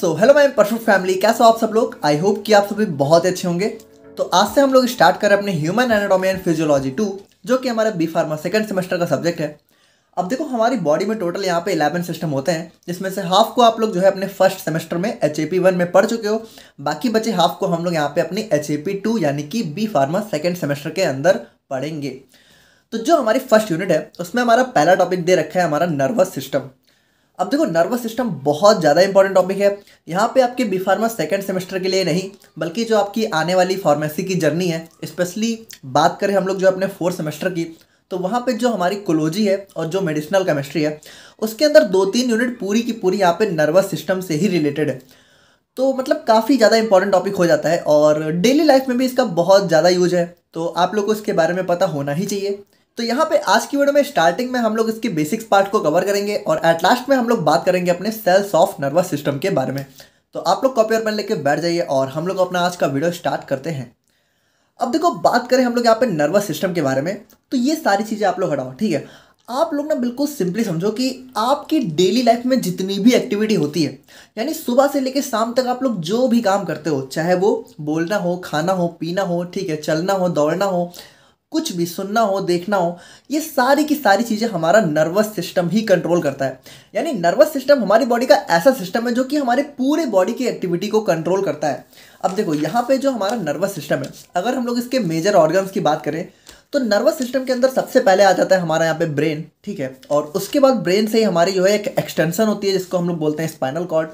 So hello my perfect family कैसे हो आप सब लोग आई होप कि आप सभी बहुत अच्छे होंगे तो आज से हम लोग स्टार्ट करें अपने human anatomy and physiology two जो कि हमारा बी फार्मा सेकेंड सेमेस्टर का सब्जेक्ट है अब देखो हमारी बॉडी में टोटल यहाँ पे इलेवन सिस्टम होते हैं जिसमें से हाफ को आप लोग जो है अपने फर्स्ट सेमेस्टर में एच ए पी वन में पढ़ चुके हो बाकी बचे हाफ को हम लोग यहाँ पे अपने एच ए पी टू यानी कि बी फार्मा सेकेंड सेमेस्टर के अंदर पढ़ेंगे तो जो हमारी फर्स्ट यूनिट है उसमें हमारा पहला टॉपिक दे रखा है हमारा नर्वस सिस्टम अब देखो नर्वस सिस्टम बहुत ज़्यादा इंपॉर्टेंट टॉपिक है यहाँ पे आपके बी फार्मा सेकेंड सेमेस्टर के लिए नहीं बल्कि जो आपकी आने वाली फार्मेसी की जर्नी है स्पेशली बात करें हम लोग जो अपने फोर्थ सेमेस्टर की तो वहाँ पे जो हमारी कोलोजी है और जो मेडिसिनल केमिस्ट्री है उसके अंदर दो तीन यूनिट पूरी की पूरी यहाँ पर नर्वस सिस्टम से ही रिलेटेड है तो मतलब काफ़ी ज़्यादा इंपॉर्टेंट टॉपिक हो जाता है और डेली लाइफ में भी इसका बहुत ज़्यादा यूज है तो आप लोग को इसके बारे में पता होना ही चाहिए तो यहाँ पे आज की वीडियो में स्टार्टिंग में हम लोग इसके बेसिक्स पार्ट को कवर करेंगे और एट लास्ट में हम लोग बात करेंगे अपने सेल्स ऑफ नर्वस सिस्टम के बारे में तो आप लोग कॉपी और पेन लेके बैठ जाइए और हम लोग अपना आज का वीडियो स्टार्ट करते हैं अब देखो बात करें हम लोग यहाँ पे नर्वस सिस्टम के बारे में तो ये सारी चीज़ें आप लोग हटाओ ठीक है आप लोग ना बिल्कुल सिंपली समझो कि आपकी डेली लाइफ में जितनी भी एक्टिविटी होती है यानी सुबह से लेकर शाम तक आप लोग जो भी काम करते हो चाहे वो बोलना हो खाना हो पीना हो ठीक है चलना हो दौड़ना हो कुछ भी सुनना हो देखना हो ये सारी की सारी चीज़ें हमारा नर्वस सिस्टम ही कंट्रोल करता है यानी नर्वस सिस्टम हमारी बॉडी का ऐसा सिस्टम है जो कि हमारे पूरे बॉडी की एक्टिविटी को कंट्रोल करता है अब देखो यहाँ पे जो हमारा नर्वस सिस्टम है अगर हम लोग इसके मेजर ऑर्गन्स की बात करें तो नर्वस सिस्टम के अंदर सबसे पहले आ जाता है हमारा यहाँ पे ब्रेन ठीक है और उसके बाद ब्रेन से ही हमारी जो है एक एक्सटेंशन होती है जिसको हम लोग बोलते हैं स्पाइनल कॉर्ड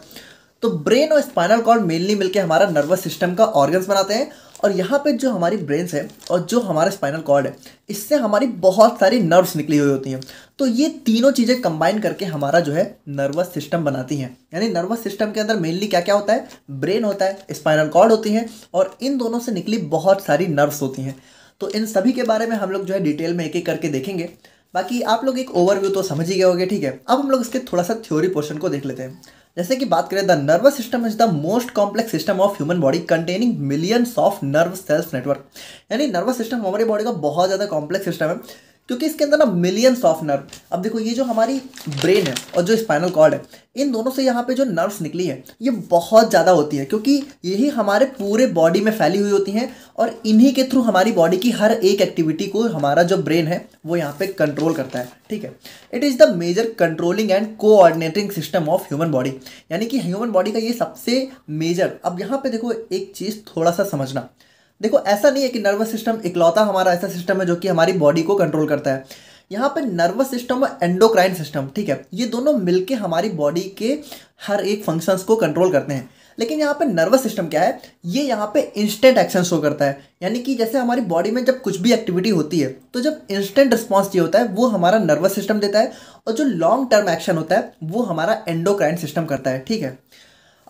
तो ब्रेन और स्पाइनल कॉर्ड मेनली मिलकर हमारा नर्वस सिस्टम का ऑर्गन्स बनाते हैं और यहाँ पे जो हमारी ब्रेन्स है और जो हमारा स्पाइनल कॉर्ड है इससे हमारी बहुत सारी नर्व्स निकली हुई होती हैं तो ये तीनों चीज़ें कंबाइन करके हमारा जो है नर्वस सिस्टम बनाती हैं यानी नर्वस सिस्टम के अंदर मेनली क्या क्या होता है ब्रेन होता है स्पाइनल कॉर्ड होती है और इन दोनों से निकली बहुत सारी नर्व्स होती हैं तो इन सभी के बारे में हम लोग जो है डिटेल में एक एक करके देखेंगे बाकी आप लोग एक ओवरव्यू तो समझ ही गए होगे ठीक है अब हम लोग इसके थोड़ा सा थ्योरी पोर्शन को देख लेते हैं जैसे कि बात करें the nervous system is the most complex system of human body containing millions of nerve cells network यानी नर्वस सिस्टम हमारी बॉडी का बहुत ज़्यादा कॉम्प्लेक्स सिस्टम है क्योंकि इसके अंदर ना मिलियंस ऑफ नर्व अब देखो ये जो हमारी ब्रेन है और जो स्पाइनल कॉर्ड है इन दोनों से यहाँ पे जो नर्व्स निकली है ये बहुत ज़्यादा होती है क्योंकि यही हमारे पूरे बॉडी में फैली हुई होती हैं और इन्हीं के थ्रू हमारी बॉडी की हर एक एक्टिविटी को हमारा जो ब्रेन है वो यहाँ पे कंट्रोल करता है ठीक है it is the major controlling and coordinating system of human body यानी कि ह्यूमन बॉडी का ये सबसे मेजर अब यहाँ पे देखो एक चीज़ थोड़ा सा समझना देखो ऐसा नहीं है कि नर्वस सिस्टम इकलौता हमारा ऐसा सिस्टम है जो कि हमारी बॉडी को कंट्रोल करता है यहाँ पे नर्वस सिस्टम और एंडोक्राइन सिस्टम ठीक है ये दोनों मिलके हमारी बॉडी के हर एक फंक्शंस को कंट्रोल करते हैं लेकिन यहाँ पे नर्वस सिस्टम क्या है ये यहाँ पे इंस्टेंट एक्शन शो करता है यानी कि जैसे हमारी बॉडी में जब कुछ भी एक्टिविटी होती है तो जब इंस्टेंट रिस्पॉन्स ये होता है वो हमारा नर्वस सिस्टम देता है और जो लॉन्ग टर्म एक्शन होता है वो हमारा एंडोक्राइन सिस्टम करता है ठीक है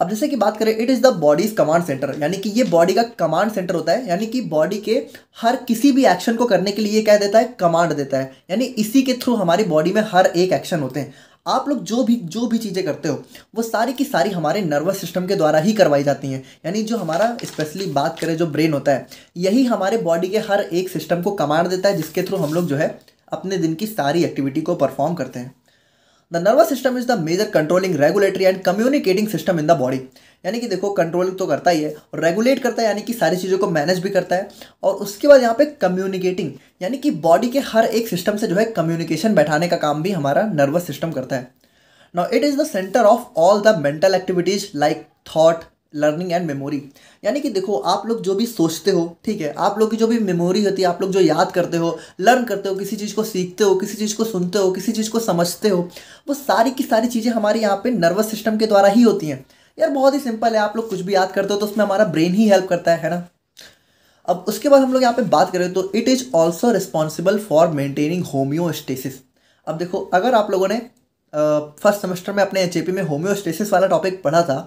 अब जैसे कि बात करें it is the body's command centre यानी कि ये बॉडी का कमांड सेंटर होता है यानी कि बॉडी के हर किसी भी एक्शन को करने के लिए क्या देता है कमांड देता है यानी इसी के थ्रू हमारी बॉडी में हर एक एक्शन होते हैं आप लोग जो भी जो भी चीज़ें करते हो वो सारी की सारी हमारे नर्वस सिस्टम के द्वारा ही करवाई जाती हैं यानी जो हमारा स्पेशली बात करें जो ब्रेन होता है यही हमारे बॉडी के हर एक सिस्टम को कमांड देता है जिसके थ्रू हम लोग जो है अपने दिन की सारी एक्टिविटी को परफॉर्म करते हैं the nervous system is the major controlling regulatory and communicating system in the body यानी कि देखो कंट्रोल तो करता ही है और रेगुलेट करता है यानी कि सारी चीज़ों को मैनेज भी करता है और उसके बाद यहाँ पे कम्युनिकेटिंग यानी कि बॉडी के हर एक सिस्टम से जो है कम्युनिकेशन बैठाने का काम भी हमारा नर्वस सिस्टम करता है now it is the centre of all the mental activities like thought learning and memory यानी कि देखो आप लोग जो भी सोचते हो ठीक है आप लोग की जो भी मेमोरी होती है आप लोग जो याद करते हो लर्न करते हो किसी चीज़ को सीखते हो किसी चीज़ को सुनते हो किसी चीज़ को समझते हो वो सारी की सारी चीज़ें हमारे यहाँ पे नर्वस सिस्टम के द्वारा ही होती हैं यार बहुत ही सिंपल है आप लोग कुछ भी याद करते हो तो उसमें हमारा ब्रेन ही हेल्प करता है, है ना अब उसके बाद हम लोग यहाँ पे बात करें तो it is also responsible for maintaining homeostasis अब देखो अगर आप लोगों ने फर्स्ट सेमेस्टर में अपने एच में होम्योस्टेसिस वाला टॉपिक पढ़ा था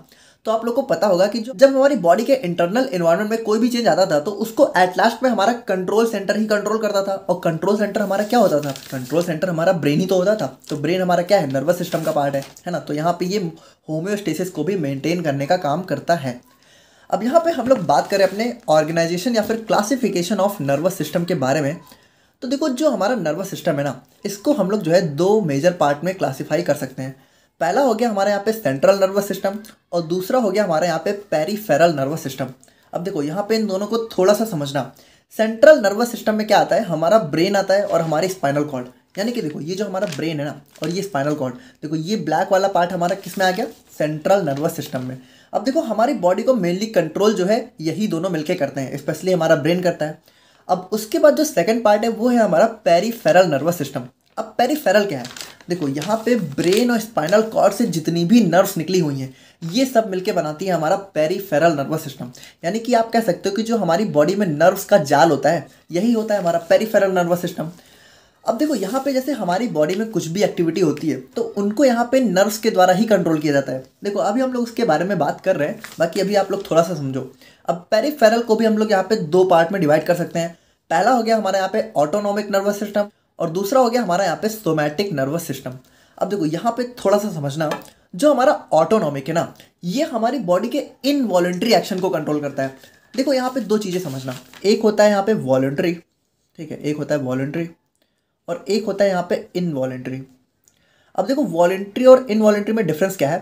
तो आप लोग को पता होगा कि जो जब हमारी बॉडी के इंटरनल इन्वायरमेंट में कोई भी चेंज आता था तो उसको एट लास्ट में हमारा कंट्रोल सेंटर ही कंट्रोल करता था और कंट्रोल सेंटर हमारा क्या होता था कंट्रोल सेंटर हमारा ब्रेन ही तो होता था तो ब्रेन हमारा क्या है नर्वस सिस्टम का पार्ट है है ना तो यहाँ पे ये होम्योस्टेसिस को भी मेंटेन करने का काम करता है अब यहाँ पे हम लोग बात करें अपने ऑर्गेनाइजेशन या फिर क्लासिफिकेशन ऑफ नर्वस सिस्टम के बारे में तो देखो जो हमारा नर्वस सिस्टम है ना इसको हम लोग जो है दो मेजर पार्ट में क्लासीफाई कर सकते हैं पहला हो गया हमारे यहाँ पे सेंट्रल नर्वस सिस्टम और दूसरा हो गया हमारे यहाँ पे पेरीफेरल नर्वस सिस्टम अब देखो यहाँ पे इन दोनों को थोड़ा सा समझना सेंट्रल नर्वस सिस्टम में क्या आता है हमारा ब्रेन आता है और हमारी स्पाइनल कॉर्ड यानी कि देखो ये जो हमारा ब्रेन है ना और ये स्पाइनल कॉर्ड देखो ये ब्लैक वाला पार्ट हमारा किस में आ गया सेंट्रल नर्वस सिस्टम में अब देखो हमारी बॉडी को मेनली कंट्रोल जो है यही दोनों मिलकर करते हैं स्पेशली हमारा ब्रेन करता है अब उसके बाद जो सेकेंड पार्ट है वो है हमारा पेरीफेरल नर्वस सिस्टम अब पेरीफेरल क्या है देखो यहाँ पे ब्रेन और स्पाइनल कॉर्ड से जितनी भी नर्व्स निकली हुई हैं ये सब मिलके बनाती है हमारा पेरीफेरल नर्वस सिस्टम यानी कि आप कह सकते हो कि जो हमारी बॉडी में नर्व्स का जाल होता है यही होता है हमारा पेरीफेरल नर्वस सिस्टम अब देखो यहाँ पे जैसे हमारी बॉडी में कुछ भी एक्टिविटी होती है तो उनको यहाँ पे नर्व्स के द्वारा ही कंट्रोल किया जाता है देखो अभी हम लोग उसके बारे में बात कर रहे हैं बाकी अभी आप लोग थोड़ा सा समझो अब पेरीफेरल को भी हम लोग यहाँ पे दो पार्ट में डिवाइड कर सकते हैं पहला हो गया हमारे यहाँ पे ऑटोनॉमिक नर्वस सिस्टम और दूसरा हो गया हमारा यहाँ पे सोमैटिक नर्वस सिस्टम अब देखो यहाँ पे थोड़ा सा समझना जो हमारा ऑटोनॉमिक है ना ये हमारी बॉडी के इनवॉलेंट्री एक्शन को कंट्रोल करता है देखो यहाँ पे दो चीज़ें समझना एक होता है यहाँ पे वॉलेंट्री ठीक है एक होता है वॉलेंट्री और एक होता है यहाँ पे इनवॉलेंट्री अब देखो वॉलेंट्री और इनवॉलेंट्री में डिफरेंस क्या है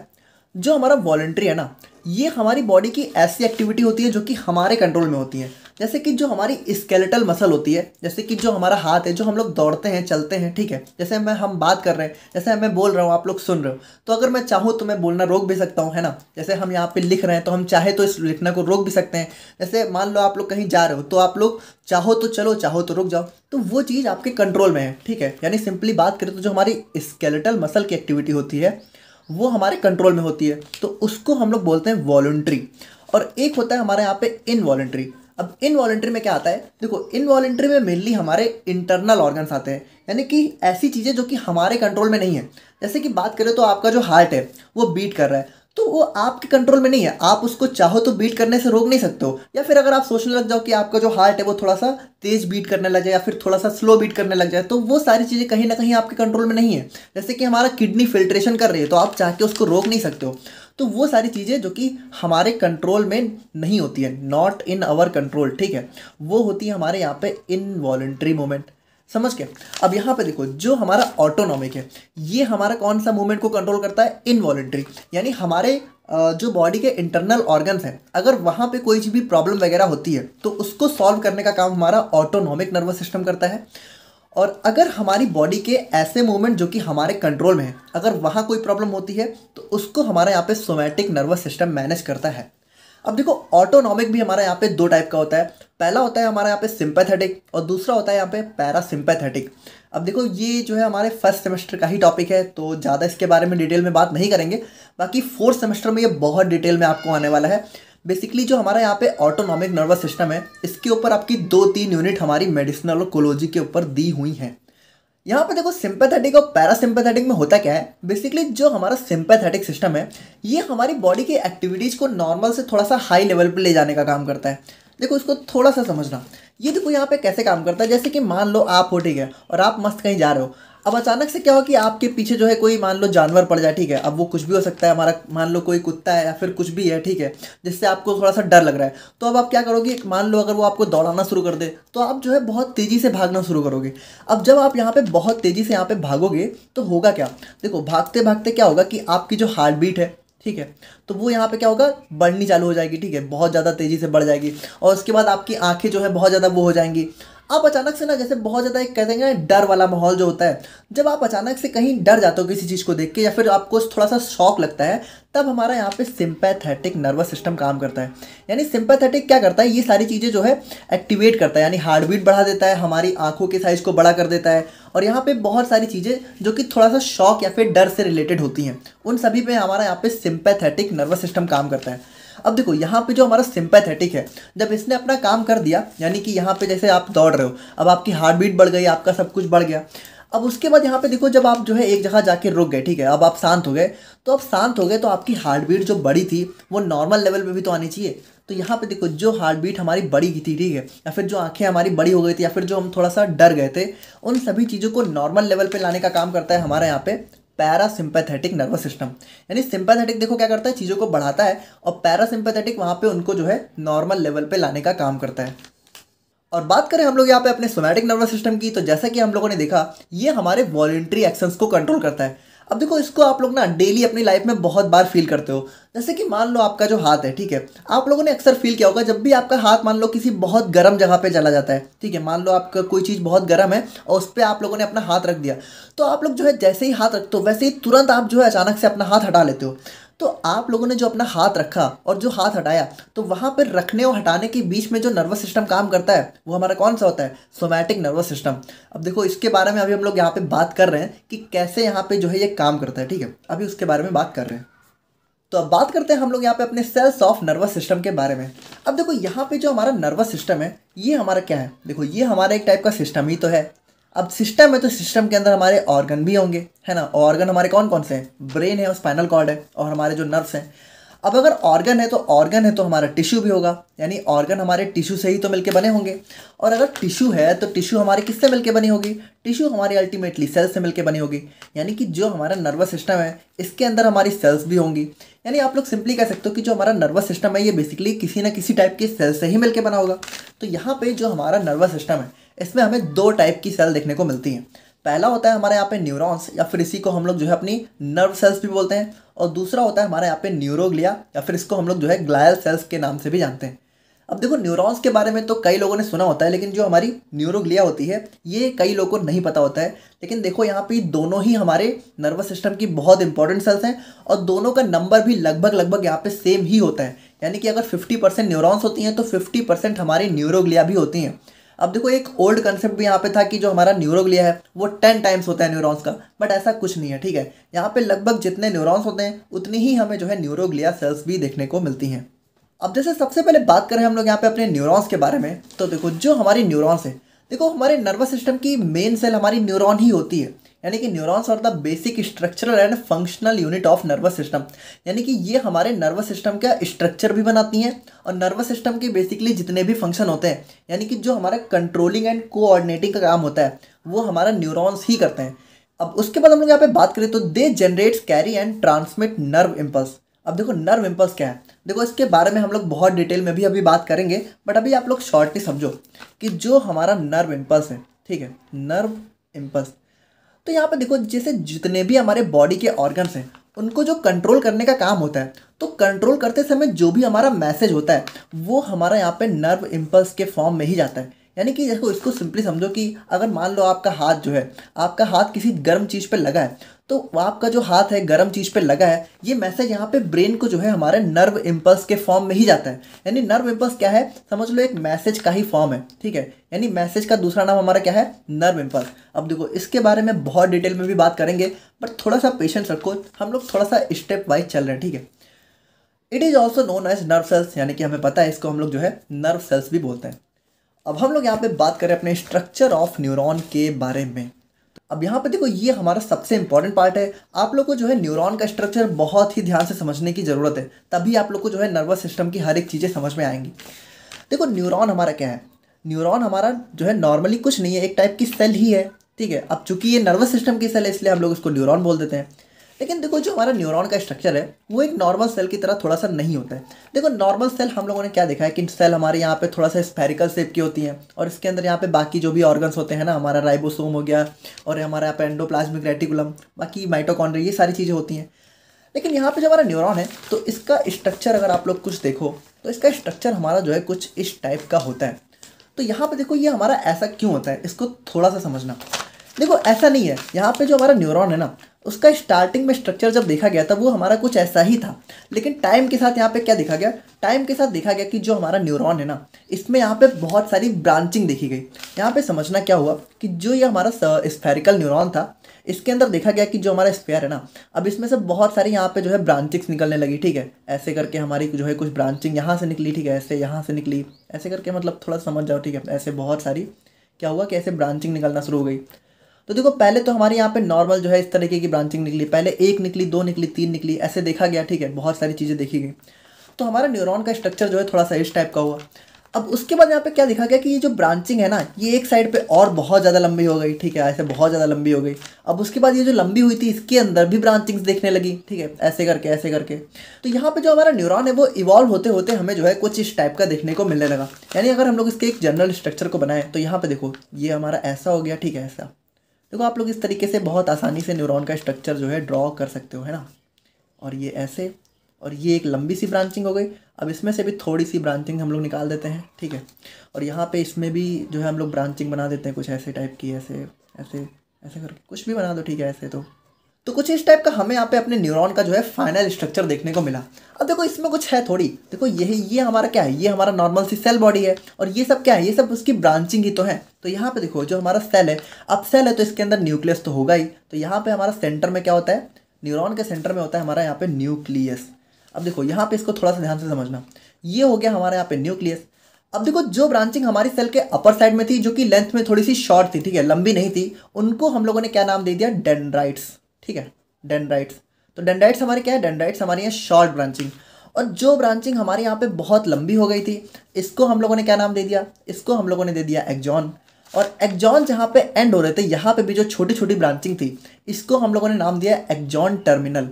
जो हमारा वॉलेंट्री है ना ये हमारी बॉडी की ऐसी एक्टिविटी होती है जो कि हमारे कंट्रोल में होती है जैसे कि जो हमारी स्केलेटल मसल होती है जैसे कि जो हमारा हाथ है जो हम लोग दौड़ते हैं चलते हैं ठीक है जैसे मैं हम बात कर रहे हैं जैसे मैं बोल रहा हूँ आप लोग सुन रहे हो तो अगर मैं चाहूँ तो मैं बोलना रोक भी सकता हूँ है ना जैसे हम यहाँ पे लिख रहे हैं तो हम चाहे तो इस लिखना को रोक भी सकते हैं जैसे मान लो आप लोग कहीं जा रहे हो तो आप लोग चाहो तो चलो चाहो तो रुक जाओ तो वो चीज़ आपके कंट्रोल में है ठीक है यानी सिंपली बात करें तो जो हमारी स्केलेटल मसल की एक्टिविटी होती है वो हमारे कंट्रोल में होती है तो उसको हम लोग बोलते हैं वॉल्ट्री और एक होता है हमारे यहाँ पे वॉलेंट्री अब वॉलेंट्री में क्या आता है देखो वॉलेंट्री में मेनली हमारे इंटरनल ऑर्गन्स आते हैं यानी कि ऐसी चीज़ें जो कि हमारे कंट्रोल में नहीं है जैसे कि बात करें तो आपका जो हार्ट है वो बीट कर रहा है तो वो आपके कंट्रोल में नहीं है आप उसको चाहो तो बीट करने से रोक नहीं सकते हो या फिर अगर आप सोचने लग जाओ कि आपका जो हार्ट है वो थोड़ा सा तेज बीट करने लग जाए या फिर थोड़ा सा स्लो बीट करने लग जाए तो वो सारी चीज़ें कहीं ना कहीं आपके कंट्रोल में नहीं है जैसे कि हमारा किडनी फिल्ट्रेशन कर रही है तो आप चाह के उसको रोक नहीं सकते हो तो वो सारी चीज़ें जो कि हमारे कंट्रोल में नहीं होती है नॉट इन आवर कंट्रोल ठीक है वो होती है हमारे यहाँ पे इनवॉल्ट्री मोमेंट समझ के अब यहाँ पे देखो जो हमारा ऑटोनॉमिक है ये हमारा कौन सा मूवमेंट को कंट्रोल करता है इनवॉलेंट्री यानी हमारे जो बॉडी के इंटरनल ऑर्गन्स हैं अगर वहाँ पे कोई भी प्रॉब्लम वगैरह होती है तो उसको सॉल्व करने का काम हमारा ऑटोनॉमिक नर्वस सिस्टम करता है और अगर हमारी बॉडी के ऐसे मूवमेंट जो कि हमारे कंट्रोल में है अगर वहाँ कोई प्रॉब्लम होती है तो उसको हमारा यहाँ पे सोमैटिक नर्वस सिस्टम मैनेज करता है अब देखो ऑटोनॉमिक भी हमारा यहाँ पे दो टाइप का होता है पहला होता है हमारा यहाँ पे सिंपैथेटिक और दूसरा होता है यहाँ पे पैरासिम्पैथेटिक अब देखो ये जो है हमारे फर्स्ट सेमेस्टर का ही टॉपिक है तो ज़्यादा इसके बारे में डिटेल में बात नहीं करेंगे बाकी फोर्थ सेमेस्टर में ये बहुत डिटेल में आपको आने वाला है बेसिकली जो हमारा यहाँ पे ऑटोनॉमिक नर्वस सिस्टम है इसके ऊपर आपकी दो तीन यूनिट हमारी मेडिसिनल और कोलोजी के ऊपर दी हुई हैं यहाँ पे देखो सिंपैथेटिक और पैरासिम्पैथेटिक में होता क्या है बेसिकली जो हमारा सिंपैथेटिक सिस्टम है ये हमारी बॉडी की एक्टिविटीज़ को नॉर्मल से थोड़ा सा हाई लेवल पर ले जाने का काम करता है देखो इसको थोड़ा सा समझना ये देखो यहाँ पे कैसे काम करता है जैसे कि मान लो आप हो ठीक है और आप मस्त कहीं जा रहे हो अब अचानक से क्या हो कि आपके पीछे जो है कोई मान लो जानवर पड़ जाए ठीक है अब वो कुछ भी हो सकता है हमारा मान लो कोई कुत्ता है या फिर कुछ भी है ठीक है जिससे आपको थोड़ा सा डर लग रहा है तो अब आप क्या करोगे मान लो अगर वो आपको दौड़ाना शुरू कर दे तो आप जो है बहुत तेज़ी से भागना शुरू करोगे अब जब आप यहाँ पर बहुत तेज़ी से यहाँ पर भागोगे तो होगा क्या देखो भागते भागते क्या होगा कि आपकी जो हार्ट बीट है ठीक है तो वो यहाँ पे क्या होगा बढ़नी चालू हो जाएगी ठीक है बहुत ज़्यादा तेज़ी से बढ़ जाएगी और उसके बाद आपकी आंखें जो है बहुत ज़्यादा वो हो जाएंगी आप अचानक से ना जैसे बहुत ज़्यादा एक कहते हैं डर वाला माहौल जो होता है जब आप अचानक से कहीं डर जाते हो किसी चीज़ को देख के या फिर आपको थोड़ा सा शौक लगता है तब हमारा यहाँ पे सिंपैथेटिक नर्वस सिस्टम काम करता है यानी सिंपैथेटिक क्या करता है ये सारी चीज़ें जो है एक्टिवेट करता है यानी हार्ट बीट बढ़ा देता है हमारी आंखों के साइज़ को बड़ा कर देता है और यहाँ पे बहुत सारी चीज़ें जो कि थोड़ा सा शौक या फिर डर से रिलेटेड होती हैं उन सभी पे हमारा यहाँ पे सिंपैथेटिक नर्वस सिस्टम काम करता है अब देखो यहाँ पे जो हमारा सिंपैथेटिक है जब इसने अपना काम कर दिया यानी कि यहाँ पे जैसे आप दौड़ रहे हो अब आपकी हार्ट बीट बढ़ गई आपका सब कुछ बढ़ गया अब उसके बाद यहाँ पे देखो जब आप जो है एक जगह जाके रुक गए ठीक है अब आप शांत हो गए तो अब शांत हो गए तो आपकी हार्ट बीट जो बड़ी थी वो नॉर्मल लेवल पे भी तो आनी चाहिए तो यहाँ पे देखो जो हार्ट बीट हमारी बड़ी की थी ठीक है या फिर जो आंखें हमारी बड़ी हो गई थी या फिर जो हम थोड़ा सा डर गए थे उन सभी चीज़ों को नॉर्मल लेवल पे लाने का काम करता है हमारे यहाँ पे पैरासिम्पैथेटिक नर्वस सिस्टम यानी सिंपैथेटिक देखो क्या करता है चीज़ों को बढ़ाता है और पैरासिम्पैथेटिक वहाँ पे उनको जो है नॉर्मल लेवल पे लाने का काम करता है और बात करें हम लोग यहाँ पे अपने सोमैटिक नर्वस सिस्टम की तो जैसा कि हम लोगों ने देखा ये हमारे वॉलेंट्री एक्शंस को कंट्रोल करता है अब देखो इसको आप लोग ना डेली अपनी लाइफ में बहुत बार फील करते हो जैसे कि मान लो आपका जो हाथ है ठीक है आप लोगों ने अक्सर फील किया होगा जब भी आपका हाथ मान लो किसी बहुत गर्म जगह पे चला जाता है ठीक है मान लो आपका कोई चीज़ बहुत गर्म है और उस पर आप लोगों ने अपना हाथ रख दिया तो आप लोग जो है जैसे ही हाथ रखते हो वैसे ही तुरंत आप जो है अचानक से अपना हाथ हटा लेते हो तो आप लोगों ने जो अपना हाथ रखा और जो हाथ हटाया तो वहाँ पर रखने और हटाने के बीच में जो नर्वस सिस्टम काम करता है वो हमारा कौन सा होता है सोमैटिक नर्वस सिस्टम अब देखो इसके बारे में अभी हम लोग यहाँ पर बात कर रहे हैं कि कैसे यहाँ पर जो है ये काम करता है ठीक है अभी उसके बारे में बात कर रहे हैं तो अब बात करते हैं हम लोग यहाँ पे अपने सेल्स ऑफ नर्वस सिस्टम के बारे में अब देखो यहाँ पे जो हमारा नर्वस सिस्टम है ये हमारा क्या है देखो ये हमारा एक टाइप का सिस्टम ही तो है अब सिस्टम है तो सिस्टम के अंदर हमारे ऑर्गन भी होंगे है ना ऑर्गन हमारे कौन कौन से हैं ब्रेन है और स्पाइनल कॉर्ड है और हमारे जो नर्व्स हैं अब अगर ऑर्गन है तो ऑर्गन है तो हमारा टिश्यू भी होगा यानी ऑर्गन हमारे टिश्यू से ही तो मिलके बने होंगे और अगर टिश्यू है तो टिश्यू हमारे किससे मिलके बनी होगी टिश्यू हमारे अल्टीमेटली सेल्स से मिलके बनी होगी यानी कि जो हमारा नर्वस सिस्टम है इसके अंदर हमारी सेल्स भी होंगी यानी आप लोग सिंपली कह सकते हो कि जो हमारा नर्वस सिस्टम है ये बेसिकली किसी ना किसी टाइप के सेल्स से ही मिलकर बना होगा तो यहाँ पर जो हमारा नर्वस सिस्टम है इसमें हमें दो टाइप की सेल देखने को मिलती हैं पहला होता है हमारे यहाँ पे न्यूरॉन्स या फिर इसी को हम लोग जो है अपनी नर्व सेल्स भी बोलते हैं और दूसरा होता है हमारे यहाँ पे न्यूरोग्लिया या फिर इसको हम लोग जो है ग्लायल सेल्स के नाम से भी जानते हैं अब देखो न्यूरॉन्स के बारे में तो कई लोगों ने सुना होता है लेकिन जो हमारी न्यूरोग्लिया होती है ये कई लोगों को नहीं पता होता है लेकिन देखो यहाँ पे दोनों ही हमारे नर्वस सिस्टम की बहुत इंपॉर्टेंट सेल्स हैं और दोनों का नंबर भी लगभग लगभग यहाँ पे सेम ही होता है यानी कि अगर 50 परसेंट न्यूरॉन्स होती हैं तो 50 परसेंट हमारी न्यूरोग्लिया भी होती हैं अब देखो एक ओल्ड कंसेप्ट भी यहाँ पे था कि जो हमारा न्यूरोग्लिया है वो टेन टाइम्स होता है न्यूरॉन्स का बट ऐसा कुछ नहीं है ठीक है यहाँ पे लगभग जितने न्यूरॉन्स होते हैं उतनी ही हमें जो है न्यूरोग्लिया सेल्स भी देखने को मिलती हैं अब जैसे सबसे पहले बात करें हम लोग यहाँ पे अपने न्यूरॉन्स के बारे में तो देखो जो हमारी न्यूरॉन्स है देखो हमारे नर्वस सिस्टम की मेन सेल हमारी न्यूरॉन ही होती है यानी कि neurons are the basic structural and functional unit of nervous system यानी कि ये हमारे नर्वस सिस्टम का स्ट्रक्चर भी बनाती हैं और नर्वस सिस्टम के बेसिकली जितने भी फंक्शन होते हैं यानी कि जो हमारा कंट्रोलिंग एंड कोऑर्डिनेटिंग का काम होता है वो हमारा न्यूरॉन्स ही करते हैं अब उसके बाद हम लोग यहाँ पे बात करें तो they generates carry and transmit nerve impulse अब देखो नर्व इम्पल्स क्या है देखो इसके बारे में हम लोग बहुत डिटेल में भी अभी बात करेंगे बट अभी आप लोग शॉर्टली समझो कि जो हमारा नर्व इम्पल्स है ठीक है नर्व इम्पल्स तो यहाँ पर देखो जैसे जितने भी हमारे बॉडी के ऑर्गन्स हैं उनको जो कंट्रोल करने का काम होता है तो कंट्रोल करते समय जो भी हमारा मैसेज होता है वो हमारा यहाँ पे नर्व इम्पल्स के फॉर्म में ही जाता है यानी कि देखो इसको सिंपली समझो कि अगर मान लो आपका हाथ जो है आपका हाथ किसी गर्म चीज़ पर लगा है तो आपका जो हाथ है गर्म चीज़ पर लगा है ये मैसेज यहाँ पे ब्रेन को जो है हमारे नर्व इम्पल्स के फॉर्म में ही जाता है यानी नर्व इम्पल्स क्या है समझ लो एक मैसेज का ही फॉर्म है ठीक है यानी मैसेज का दूसरा नाम हमारा क्या है नर्व इम्पल्स अब देखो इसके बारे में बहुत डिटेल में भी बात करेंगे बट थोड़ा सा पेशेंस रखो हम लोग थोड़ा सा स्टेप वाइज चल रहे हैं ठीक है it is also known as nerve cells यानी कि हमें पता है इसको हम लोग जो है नर्व सेल्स भी बोलते हैं अब हम लोग यहाँ पे बात करें अपने स्ट्रक्चर ऑफ न्यूरॉन के बारे में अब यहाँ पे देखो ये हमारा सबसे इंपॉर्टेंट पार्ट है आप लोग को जो है न्यूरॉन का स्ट्रक्चर बहुत ही ध्यान से समझने की ज़रूरत है तभी आप लोग को जो है नर्वस सिस्टम की हर एक चीज़ें समझ में आएंगी देखो न्यूरॉन हमारा क्या है न्यूरॉन हमारा जो है नॉर्मली कुछ नहीं है एक टाइप की सेल ही है ठीक है अब चूंकि ये नर्वस सिस्टम की सेल है इसलिए हम लोग इसको न्यूरॉन बोल देते हैं लेकिन देखो जो हमारा न्यूरॉन का स्ट्रक्चर है वो एक नॉर्मल सेल की तरह थोड़ा सा नहीं होता है देखो नॉर्मल सेल हम लोगों ने क्या देखा है कि सेल हमारे यहाँ पे थोड़ा सा स्पेरिकल शेप की होती है और इसके अंदर यहाँ पे बाकी जो भी ऑर्गन्स होते हैं ना हमारा राइबोसोम हो गया और हमारा यहाँ पे एंडोप्लाज्मिक रेटिकुलम बाकी माइटोकॉन्ड्रिया ये सारी चीज़ें होती हैं लेकिन यहाँ पर जो हमारा न्यूरॉन है तो इसका स्ट्रक्चर अगर आप लोग कुछ देखो तो इसका स्ट्रक्चर हमारा जो है कुछ इस टाइप का होता है तो यहाँ पर देखो ये हमारा ऐसा क्यों होता है इसको थोड़ा सा समझना देखो ऐसा नहीं है यहाँ पे जो हमारा न्यूरॉन है ना उसका स्टार्टिंग में स्ट्रक्चर जब देखा गया था वो हमारा कुछ ऐसा ही था लेकिन टाइम के साथ यहाँ पे क्या देखा गया टाइम के साथ देखा गया कि जो हमारा न्यूरॉन है ना इसमें यहाँ पे बहुत सारी ब्रांचिंग देखी गई यहाँ पे समझना क्या हुआ कि जो ये हमारा स्फेरिकल न्यूरॉन था इसके अंदर देखा गया कि जो हमारा स्पेयर है ना अब इसमें से बहुत सारी यहाँ पे जो है ब्रांचिंग्स निकलने लगी ठीक है ऐसे करके हमारी जो है कुछ ब्रांचिंग यहाँ से निकली ठीक है ऐसे यहाँ से निकली ऐसे करके मतलब थोड़ा समझ जाओ ठीक है ऐसे बहुत सारी क्या हुआ कि ऐसे ब्रांचिंग निकलना शुरू हो गई तो देखो पहले तो हमारे यहाँ पे नॉर्मल जो है इस तरीके की ब्रांचिंग निकली पहले एक निकली दो निकली तीन निकली ऐसे देखा गया ठीक है बहुत सारी चीज़ें देखी गई तो हमारा न्यूरॉन का स्ट्रक्चर जो है थोड़ा सा इस टाइप का हुआ अब उसके बाद यहाँ पे क्या देखा गया कि ये जो ब्रांचिंग है ना ये एक साइड पे और बहुत ज़्यादा लंबी हो गई ठीक है ऐसे बहुत ज़्यादा लंबी हो गई अब उसके बाद ये जो लंबी हुई थी इसके अंदर भी ब्रांचिंग्स देखने लगी ठीक है ऐसे करके ऐसे करके तो यहाँ पे जो हमारा न्यूरॉन है वो इवॉल्व होते होते हमें जो है कुछ इस टाइप का देखने को मिलने लगा यानी अगर हम लोग इसके एक जनरल स्ट्रक्चर को बनाएं तो यहाँ पर देखो ये हमारा ऐसा हो गया ठीक है ऐसा देखो आप लोग इस तरीके से बहुत आसानी से न्यूरॉन का स्ट्रक्चर जो है ड्रॉ कर सकते हो है ना और ये ऐसे और ये एक लंबी सी ब्रांचिंग हो गई अब इसमें से भी थोड़ी सी ब्रांचिंग हम लोग निकाल देते हैं ठीक है और यहाँ पे इसमें भी जो है हम लोग ब्रांचिंग बना देते हैं कुछ ऐसे टाइप की ऐसे ऐसे ऐसे करके कुछ भी बना दो ठीक है ऐसे तो तो कुछ इस टाइप का हमें यहाँ पे अपने न्यूरॉन का जो है फाइनल स्ट्रक्चर देखने को मिला अब देखो इसमें कुछ है थोड़ी देखो यही ये हमारा क्या है ये हमारा नॉर्मल सी सेल बॉडी है और ये सब क्या है ये सब उसकी ब्रांचिंग ही तो है तो यहाँ पे देखो जो हमारा सेल है अब सेल है तो इसके अंदर न्यूक्लियस तो होगा ही तो यहाँ पे हमारा सेंटर में क्या होता है न्यूरोन के सेंटर में होता है हमारा यहाँ पे न्यूक्लियस अब देखो यहाँ पे इसको थोड़ा सा ध्यान से समझना ये हो गया हमारे यहाँ पे न्यूक्लियस अब देखो जो ब्रांचिंग हमारी सेल के अपर साइड में थी जो कि लेंथ में थोड़ी सी शॉर्ट थी ठीक है लंबी नहीं थी उनको हम लोगों ने क्या नाम दे दिया डेंड्राइट्स ठीक है डेंड्राइट्स तो डेंड्राइट्स हमारे क्या है डेंड्राइट्स हमारे यहाँ शॉर्ट ब्रांचिंग और जो ब्रांचिंग हमारे यहाँ पे बहुत लंबी हो गई थी इसको हम लोगों ने क्या नाम दे दिया इसको हम लोगों ने दे दिया एक्जॉन और एक्जॉन जहाँ पे एंड हो रहे थे यहाँ पे भी जो छोटी छोटी ब्रांचिंग थी इसको हम लोगों ने नाम दिया एक्जॉन टर्मिनल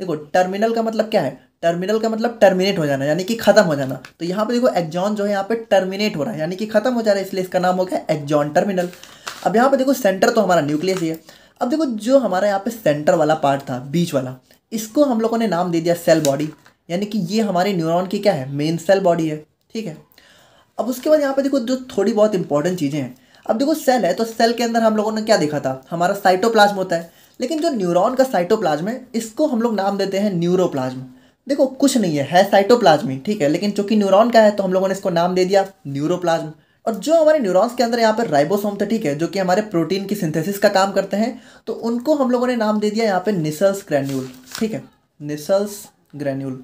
देखो टर्मिनल का मतलब क्या है टर्मिनल का मतलब टर्मिनेट हो जाना यानी कि खत्म हो जाना तो यहाँ पे देखो एक्जॉन जो है यहाँ पे टर्मिनेट हो रहा है यानी कि खत्म हो जा रहा है इसलिए इसका नाम हो गया एक्जॉन टर्मिनल अब यहाँ पे देखो सेंटर तो हमारा न्यूक्लियस ही है अब देखो जो हमारा यहाँ पे सेंटर वाला पार्ट था बीच वाला इसको हम लोगों ने नाम दे दिया सेल बॉडी यानी कि ये हमारे न्यूरॉन की क्या है मेन सेल बॉडी है ठीक है अब उसके बाद यहाँ पे देखो जो थोड़ी बहुत इंपॉर्टेंट चीज़ें हैं अब देखो सेल है तो सेल के अंदर हम लोगों ने क्या देखा था हमारा साइटोप्लाज्म होता है लेकिन जो न्यूरॉन का साइटोप्लाज्म है इसको हम लोग नाम देते हैं न्यूरोप्लाज्म देखो कुछ नहीं है है साइटोप्लाज्म ही ठीक है लेकिन चूंकि न्यूरॉन का है तो हम लोगों ने इसको नाम दे दिया न्यूरोप्लाज्म और जो हमारे न्यूरॉन्स के अंदर यहाँ पर राइबोसोम थे ठीक है जो कि हमारे प्रोटीन की सिंथेसिस का काम करते हैं तो उनको हम लोगों ने नाम दे दिया यहाँ पे निसल्स ग्रैन्यूल ठीक है निसल्स ग्रैन्यूल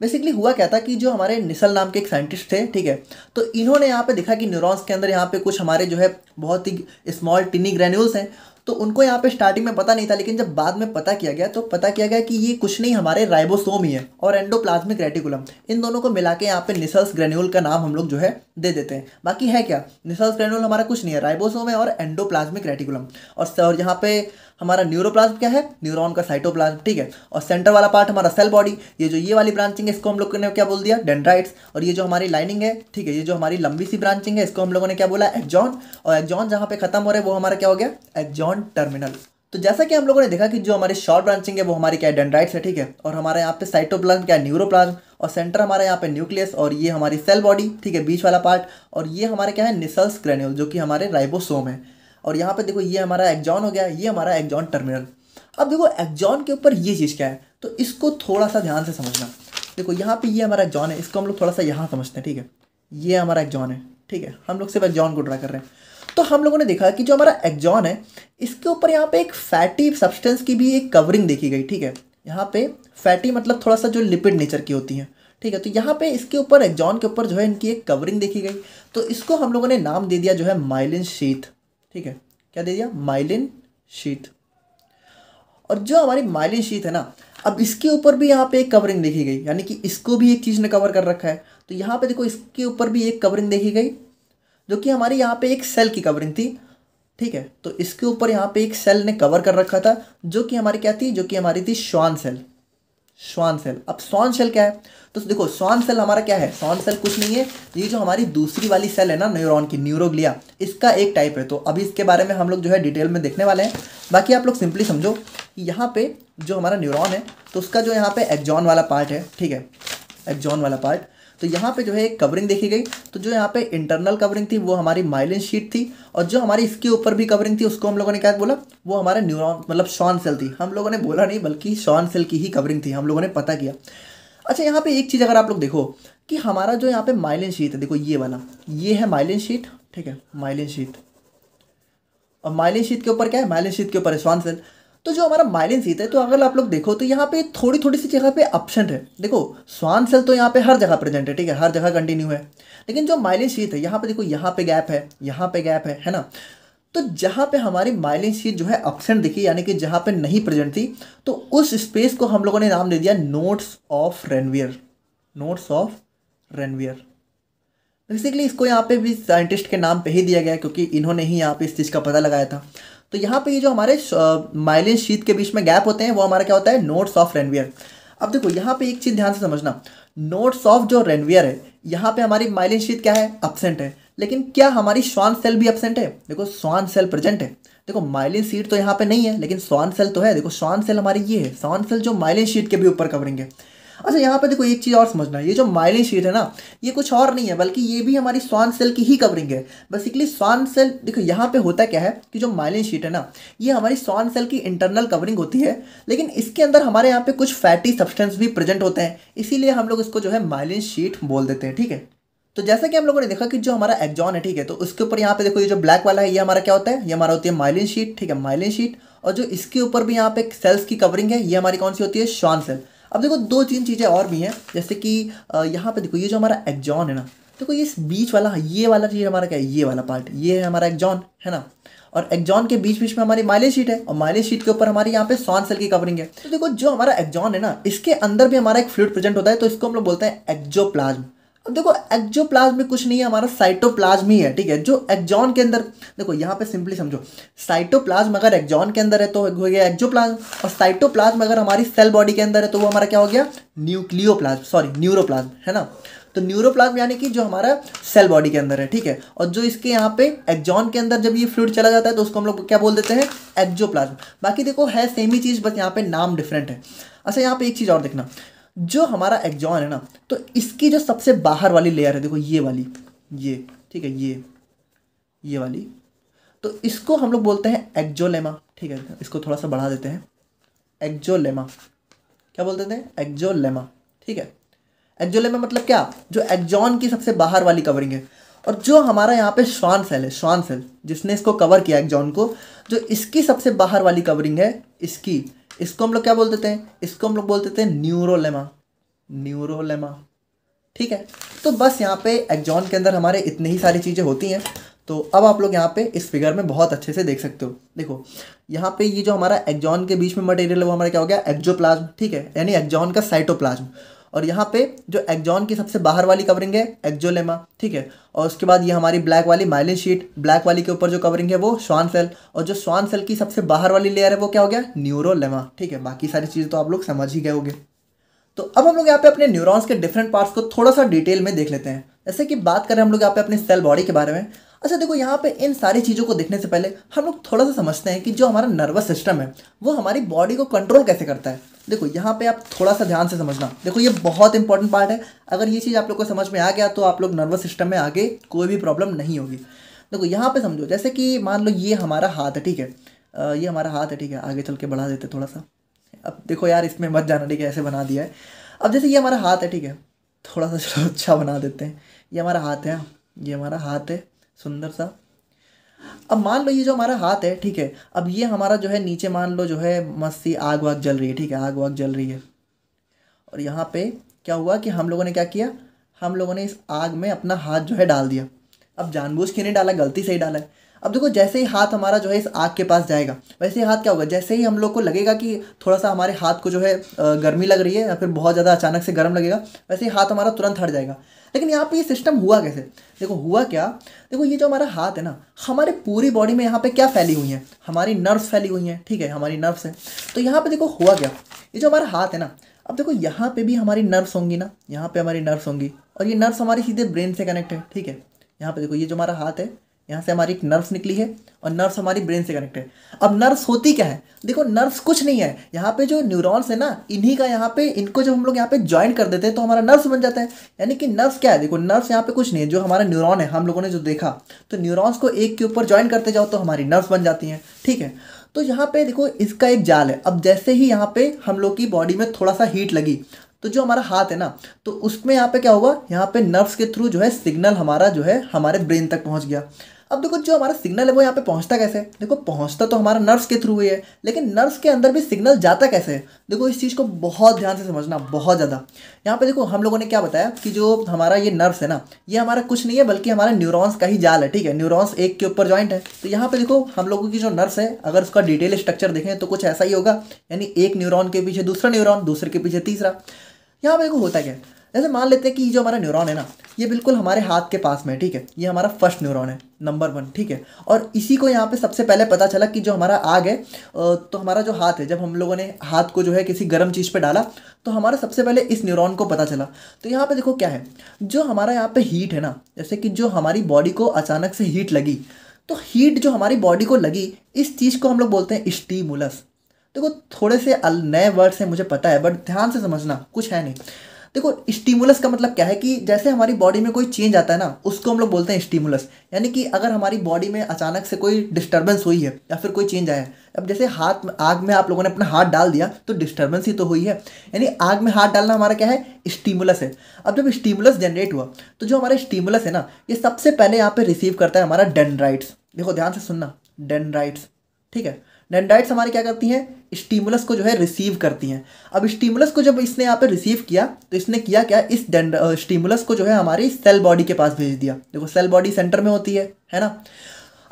बेसिकली हुआ क्या था कि जो हमारे निसल नाम के एक साइंटिस्ट थे ठीक है तो इन्होंने यहाँ पे देखा कि न्यूरॉन्स के अंदर यहाँ पे कुछ हमारे जो है बहुत ही स्मॉल टिनी ग्रैन्यूल्स हैं तो उनको यहाँ पे स्टार्टिंग में पता नहीं था लेकिन जब बाद में पता किया गया तो पता किया गया कि ये कुछ नहीं हमारे राइबोसोम ही है और एंडोप्लाज्मिक रेटिकुलम इन दोनों को मिला के यहाँ पे निसल्स ग्रेन्यूल का नाम हम लोग जो है दे देते हैं बाकी है क्या निसल्स ग्रेन्यूल हमारा कुछ नहीं है राइबोसोम है और एंडोप्लाज्मिक रेटिकुलम और सर यहाँ पे हमारा न्यूरोप्लाज्म क्या है न्यूरॉन का साइटोप्लाज्म ठीक है और सेंटर वाला पार्ट हमारा सेल बॉडी ये जो ये वाली ब्रांचिंग है इसको हम लोगों ने क्या बोल दिया डेंड्राइट्स और ये जो हमारी लाइनिंग है ठीक है ये जो हमारी लंबी सी ब्रांचिंग है इसको हम लोगों ने क्या बोला एक्जॉन और एक्जॉन जहाँ पे खत्म हो रहा है वो हमारा क्या हो गया एक्जॉन टर्मिनल तो जैसा कि हम लोगों ने देखा कि जो हमारी शॉर्ट ब्रांचिंग है वो हमारी क्या डेंड्राइट्स है ठीक है और हमारे यहाँ पे साइटोप्लाज्म क्या न्यूरोप्लाज्म और सेंटर हमारे यहाँ पे न्यूक्लियस और ये हमारी सेल बॉडी ठीक है बीच वाला पार्ट और ये हमारे क्या है निसल्स क्रेन्यूल जो कि हमारे राइबोसोम है और यहाँ पर देखो ये हमारा एग्जॉन हो गया ये हमारा एग्जॉन टर्मिनल अब देखो एग्जॉन के ऊपर ये चीज़ क्या है तो इसको थोड़ा सा ध्यान से समझना देखो यहाँ पे ये हमारा एक्जॉन है इसको हम लोग थोड़ा सा यहाँ समझते हैं ठीक है ये हमारा एग्जॉन है ठीक है हम लोग सिर्फ एग्जॉन को ड्रा कर रहे हैं तो हम लोगों ने देखा कि जो हमारा एग्जॉन है इसके ऊपर यहाँ पे एक फैटी सब्सटेंस की भी एक कवरिंग देखी गई ठीक है यहाँ पे फैटी मतलब थोड़ा सा जो लिपिड नेचर की होती है ठीक है तो यहाँ पे इसके ऊपर एग्जॉन के ऊपर जो है इनकी एक कवरिंग देखी गई तो इसको हम लोगों ने नाम दे दिया जो है माइलिन शीथ ठीक है क्या दे दिया माइलिन शीत और जो हमारी माइलिन शीत है ना अब इसके ऊपर भी यहाँ पे एक कवरिंग देखी गई यानी कि इसको भी एक चीज़ ने कवर कर रखा है तो यहाँ पे देखो इसके ऊपर भी एक कवरिंग देखी गई जो कि हमारे यहाँ पे एक सेल की कवरिंग थी ठीक है तो इसके ऊपर यहाँ पे एक सेल ने कवर कर रखा था जो कि हमारी क्या थी जो कि हमारी थी श्वान सेल श्वान सेल अब स्वान सेल क्या है तो देखो श्वान सेल हमारा क्या है स्वान सेल कुछ नहीं है ये जो हमारी दूसरी वाली सेल है ना न्यूरॉन की न्यूरोग्लिया इसका एक टाइप है तो अभी इसके बारे में हम लोग जो है डिटेल में देखने वाले हैं बाकी आप लोग सिंपली समझो यहाँ पे जो हमारा न्यूरॉन है तो उसका जो यहाँ पे एक्जॉन वाला पार्ट है ठीक है एक्जॉन वाला पार्ट तो यहाँ पे जो है एक कवरिंग देखी गई तो जो यहाँ पे इंटरनल कवरिंग थी वो हमारी माइलिन शीट थी और जो हमारी इसके ऊपर भी कवरिंग थी उसको हम लोगों ने क्या बोला वो हमारे न्यूरॉन मतलब शॉन सेल थी हम लोगों ने बोला नहीं बल्कि शॉन सेल की ही कवरिंग थी हम लोगों ने पता किया अच्छा यहाँ पे एक चीज़ अगर आप लोग देखो कि हमारा जो यहाँ पे माइलिन शीट है देखो ये वाला ये है माइलिन शीट ठीक है माइलिन शीट और माइलिन शीट के ऊपर क्या है माइलिन शीट के ऊपर है श्वान सेल तो जो हमारा माइलिन सीत है तो अगर आप लोग देखो तो यहाँ पे थोड़ी थोड़ी सी जगह पे ऑप्शन है देखो स्वान सेल तो यहाँ पे हर जगह प्रेजेंट है ठीक है हर जगह कंटिन्यू है लेकिन जो माइलिन सीत है यहाँ पे देखो यहाँ पे गैप है यहाँ पे गैप है है ना तो जहाँ पे हमारी माइलिन सीत जो है ऑप्शन दिखी यानी कि जहाँ पे नहीं प्रेजेंट थी तो उस स्पेस को हम लोगों ने नाम दे दिया nodes of Ranvier nodes of Ranvier basically इसको यहाँ पे भी साइंटिस्ट के नाम पे ही दिया गया क्योंकि इन्होंने ही यहाँ पे इस चीज़ का पता लगाया था तो यहाँ पे ये जो हमारे माइलिन शीत के बीच में गैप होते हैं वो हमारा क्या होता है नोट्स ऑफ रेनवियर अब देखो यहाँ पे एक चीज़ ध्यान से समझना नोट्स ऑफ जो रेनवियर है यहाँ पे हमारी माइलिन शीत क्या है अपसेंट है लेकिन क्या हमारी श्वान सेल भी अपसेंट है देखो श्वान सेल प्रेजेंट है देखो माइलिन शीट तो यहाँ पे नहीं है लेकिन श्वान सेल तो है देखो श्वान सेल हमारी ये है श्वान सेल जो माइलिन शीट के भी ऊपर कवरिंग है अच्छा यहाँ पर देखो एक चीज़ और समझना ये जो माइलिन शीट है ना ये कुछ और नहीं है बल्कि ये भी हमारी स्वान सेल की ही कवरिंग है बेसिकली स्वान सेल देखो यहाँ पे होता क्या है कि जो माइलिन शीट है ना ये हमारी स्वान सेल की इंटरनल कवरिंग होती है लेकिन इसके अंदर हमारे यहाँ पे कुछ फैटी सब्सटेंस भी प्रेजेंट होते हैं इसीलिए हम लोग इसको जो है माइलिन शीट बोल देते हैं ठीक है तो जैसा कि हम लोगों ने देखा कि जो हमारा एक्जॉन है ठीक है तो उसके ऊपर यहाँ पे देखो ये जो ब्लैक वाला है ये हमारा क्या होता है ये हमारा होती है माइलिन शीट ठीक है माइलिन शीट और जो इसके ऊपर भी यहाँ पे सेल्स की कवरिंग है ये हमारी कौन सी होती है श्वान सेल अब देखो दो तीन चीज़ें और भी हैं जैसे कि यहाँ पे देखो ये जो हमारा एक्जॉन है ना देखो ये बीच वाला ये वाला चीज़ हमारा क्या है ये वाला पार्ट ये है हमारा एक्जॉन है ना और एक्जॉन के बीच बीच में हमारी माइलेज शीट है और माइलेज शीट के ऊपर हमारे यहाँ पे सॉन सेल की कवरिंग है तो देखो जो हमारा एक्जॉन है ना इसके अंदर भी हमारा एक फ्लूड प्रेजेंट होता है तो इसको हम लोग बोलते हैं एक्जोप्लाज्म अब देखो एक्जोप्लाज्म में कुछ नहीं है हमारा साइटोप्लाज्म ही है ठीक है जो एक्जॉन के अंदर देखो यहाँ पे सिंपली समझो साइटोप्लाज्म अगर एक्जॉन के अंदर है तो हो गया एक्जोप्लाज्म और साइटोप्लाज्म अगर हमारी सेल बॉडी के अंदर है तो वो हमारा क्या हो गया न्यूक्लियोप्लाज्म सॉरी न्यूरोप्लाज्म है ना तो न्यूरोप्लाज्म यानी कि जो हमारा सेल बॉडी के अंदर है ठीक है और जो इसके यहाँ पे एक्जॉन के अंदर जब ये फ्लूड चला जाता है तो उसको हम लोग क्या बोल देते हैं एक्जोप्लाज्म बाकी देखो है सेम ही चीज़ बस यहाँ पे नाम डिफरेंट है अच्छा यहाँ पे एक चीज़ और देखना जो हमारा एग्जॉन है ना तो इसकी जो सबसे बाहर वाली लेयर है देखो ये वाली ये ठीक है ये ये वाली तो इसको हम लोग बोलते हैं एक्जोलेमा ठीक है इसको थोड़ा सा बढ़ा देते हैं एक्जोलेमा क्या बोलते थे एक्जोलेमा ठीक है एक्जोलेमा मतलब क्या जो एक्जॉन की सबसे बाहर वाली कवरिंग है और जो हमारा यहाँ पे श्वान सेल है श्वान सेल जिसने इसको कवर किया एक्जॉन को जो इसकी सबसे बाहर वाली कवरिंग है इसकी इसको हम लोग क्या बोल देते हैं इसको हम लोग बोल देते हैं न्यूरोलेमा न्यूरोलेमा ठीक है तो बस यहाँ पे एक्जॉन के अंदर हमारे इतनी ही सारी चीज़ें होती हैं तो अब आप लोग यहाँ पे इस फिगर में बहुत अच्छे से देख सकते हो देखो यहाँ पे ये जो हमारा एक्जॉन के बीच में मटेरियल है वो हमारा क्या हो गया एग्जोप्लाज्म ठीक है यानी एग्जॉन का साइटोप्लाज्म और यहाँ पे जो एक्जॉन की सबसे बाहर वाली कवरिंग है एक्जोलेमा ठीक है और उसके बाद ये हमारी ब्लैक वाली माइलिन शीट ब्लैक वाली के ऊपर जो कवरिंग है वो श्वान सेल और जो श्वान सेल की सबसे बाहर वाली लेयर है वो क्या हो गया न्यूरोलेमा ठीक है बाकी सारी चीज़ तो आप लोग समझ ही गए होगे तो अब हम लोग यहाँ पे अपने न्यूरॉन्स के डिफरेंट पार्ट्स को थोड़ा सा डिटेल में देख लेते हैं जैसे कि बात करें हम लोग यहाँ पे अपने सेल बॉडी के बारे में अच्छा देखो यहाँ पे इन सारी चीज़ों को देखने से पहले हम लोग थोड़ा सा समझते हैं कि जो हमारा नर्वस सिस्टम है वो हमारी बॉडी को कंट्रोल कैसे करता है देखो यहाँ पे आप थोड़ा सा ध्यान से समझना देखो ये बहुत इंपॉर्टेंट पार्ट है अगर ये चीज़ आप लोग को समझ में आ गया तो आप लोग नर्वस सिस्टम में आगे कोई भी प्रॉब्लम नहीं होगी देखो यहाँ पे समझो जैसे कि मान लो ये हमारा हाथ है ठीक है ये हमारा हाथ है ठीक है आगे चल के बढ़ा देते थोड़ा सा अब देखो यार इसमें मत जाना ठीक है ऐसे बना दिया है अब जैसे ये हमारा हाथ है ठीक है थोड़ा सा चलो अच्छा बना देते हैं ये हमारा हाथ है हाँ। ये हमारा हाथ है सुंदर सा अब मान लो ये जो हमारा हाथ है ठीक है अब ये हमारा जो है नीचे मान लो जो है मस्ती आग वाग जल रही है ठीक है आग वाग जल रही है और यहाँ पे क्या हुआ कि हम लोगों ने क्या किया हम लोगों ने इस आग में अपना हाथ जो है डाल दिया अब जानबूझ के नहीं डाला गलती से ही डाला है अब देखो जैसे ही हाथ हमारा जो है इस आग के पास जाएगा वैसे ही हाथ क्या होगा जैसे ही हम लोग को लगेगा कि थोड़ा सा हमारे हाथ को जो है गर्मी लग रही है या फिर बहुत ज़्यादा अचानक से गर्म लगेगा वैसे ही हाथ हमारा तुरंत हट जाएगा लेकिन यहाँ पे ये सिस्टम हुआ कैसे देखो हुआ क्या देखो ये जो हमारा हाथ है ना हमारे पूरी बॉडी में यहाँ पे क्या फैली हुई है हमारी नर्व्स फैली हुई हैं ठीक है हमारी नर्व्स हैं तो यहाँ पे देखो हुआ क्या ये जो हमारा हाथ है ना अब देखो यहाँ पे भी हमारी नर्व्स होंगी ना यहाँ पे हमारी नर्व्स होंगी और ये नर्व्स हमारी सीधे ब्रेन से कनेक्ट है ठीक है यहाँ पे देखो ये जो हमारा हाथ है यहाँ से हमारी एक नर्व्स निकली है और नर्व्स हमारी ब्रेन से कनेक्ट है अब नर्व्स होती क्या है देखो नर्व्स कुछ नहीं है यहाँ पे जो न्यूरॉन्स है ना इन्हीं का यहाँ पे इनको जब हम लोग यहाँ पे ज्वाइन कर देते हैं तो हमारा नर्व्स बन जाता है यानी कि नर्व्स क्या है देखो नर्व्स यहाँ पे कुछ नहीं है जो हमारा न्यूरॉन है हम लोगों ने जो देखा तो न्यूरोन्स को एक के ऊपर ज्वाइन करते जाओ तो हमारी नर्व्स बन जाती हैं ठीक है तो यहाँ पे देखो इसका एक जाल है अब जैसे ही यहाँ पे हम लोग की बॉडी में थोड़ा सा हीट लगी तो जो हमारा हाथ है ना तो उसमें यहाँ पे क्या हुआ यहाँ पे नर्व्स के थ्रू जो है सिग्नल हमारा जो है हमारे ब्रेन तक पहुँच गया अब देखो जो हमारा सिग्नल है वो यहाँ पे पहुँचता कैसे देखो पहुँचता तो हमारा नर्व्स के थ्रू ही है लेकिन नर्व्स के अंदर भी सिग्नल जाता कैसे है देखो इस चीज़ को बहुत ध्यान से समझना बहुत ज़्यादा यहाँ पे देखो हम लोगों ने क्या बताया कि जो हमारा ये नर्व्स है ना ये हमारा कुछ नहीं है बल्कि हमारा न्यूरॉन्स का ही जाल है ठीक है न्यूरोन्स एक के ऊपर ज्वाइंट है तो यहाँ पर देखो हम लोगों की जो नर्व्स है अगर उसका डिटेल स्ट्रक्चर देखें तो कुछ ऐसा ही होगा यानी एक न्यूरॉन के पीछे दूसरा न्यूरॉन दूसरे के पीछे तीसरा यहाँ पर देखो होता क्या है जैसे मान लेते हैं कि ये जो हमारा न्यूरॉन है ना ये बिल्कुल हमारे हाथ के पास में है ठीक है ये हमारा फर्स्ट न्यूरॉन है नंबर वन ठीक है और इसी को यहाँ पे सबसे पहले पता चला कि जो हमारा आग है तो हमारा जो हाथ है जब हम लोगों ने हाथ को जो है किसी गर्म चीज़ पे डाला तो हमारा सबसे पहले इस न्यूरॉन को पता चला तो यहाँ पे देखो क्या है जो हमारा यहाँ पे हीट है ना जैसे कि जो हमारी बॉडी को अचानक से हीट लगी तो हीट जो हमारी बॉडी को लगी इस चीज़ को हम लोग बोलते हैं स्टीमुलस देखो थोड़े से नए वर्ड्स हैं मुझे पता है बट ध्यान से समझना कुछ है नहीं देखो स्टिमुलस का मतलब क्या है कि जैसे हमारी बॉडी में कोई चेंज आता है ना उसको हम लोग बोलते हैं स्टिमुलस यानी कि अगर हमारी बॉडी में अचानक से कोई डिस्टर्बेंस हुई है या फिर कोई चेंज आया है अब जैसे हाथ आग में आप लोगों ने अपना हाथ डाल दिया तो डिस्टर्बेंस ही तो हुई है यानी आग में हाथ डालना हमारा क्या है स्टिमुलस है अब जब स्टिमुलस जनरेट हुआ तो जो हमारा स्टिमुलस है ना ये सबसे पहले यहाँ पर रिसीव करता है हमारा डेनराइट्स देखो ध्यान से सुनना डेनराइट्स ठीक है डेंडाइट्स हमारे क्या करती हैं स्टीमुलस को जो है रिसीव करती हैं अब स्टीमुलस को जब इसने यहाँ पे रिसीव किया तो इसने किया क्या इस स्टीमुलस को जो है हमारी सेल बॉडी के पास भेज दिया देखो सेल बॉडी सेंटर में होती है है ना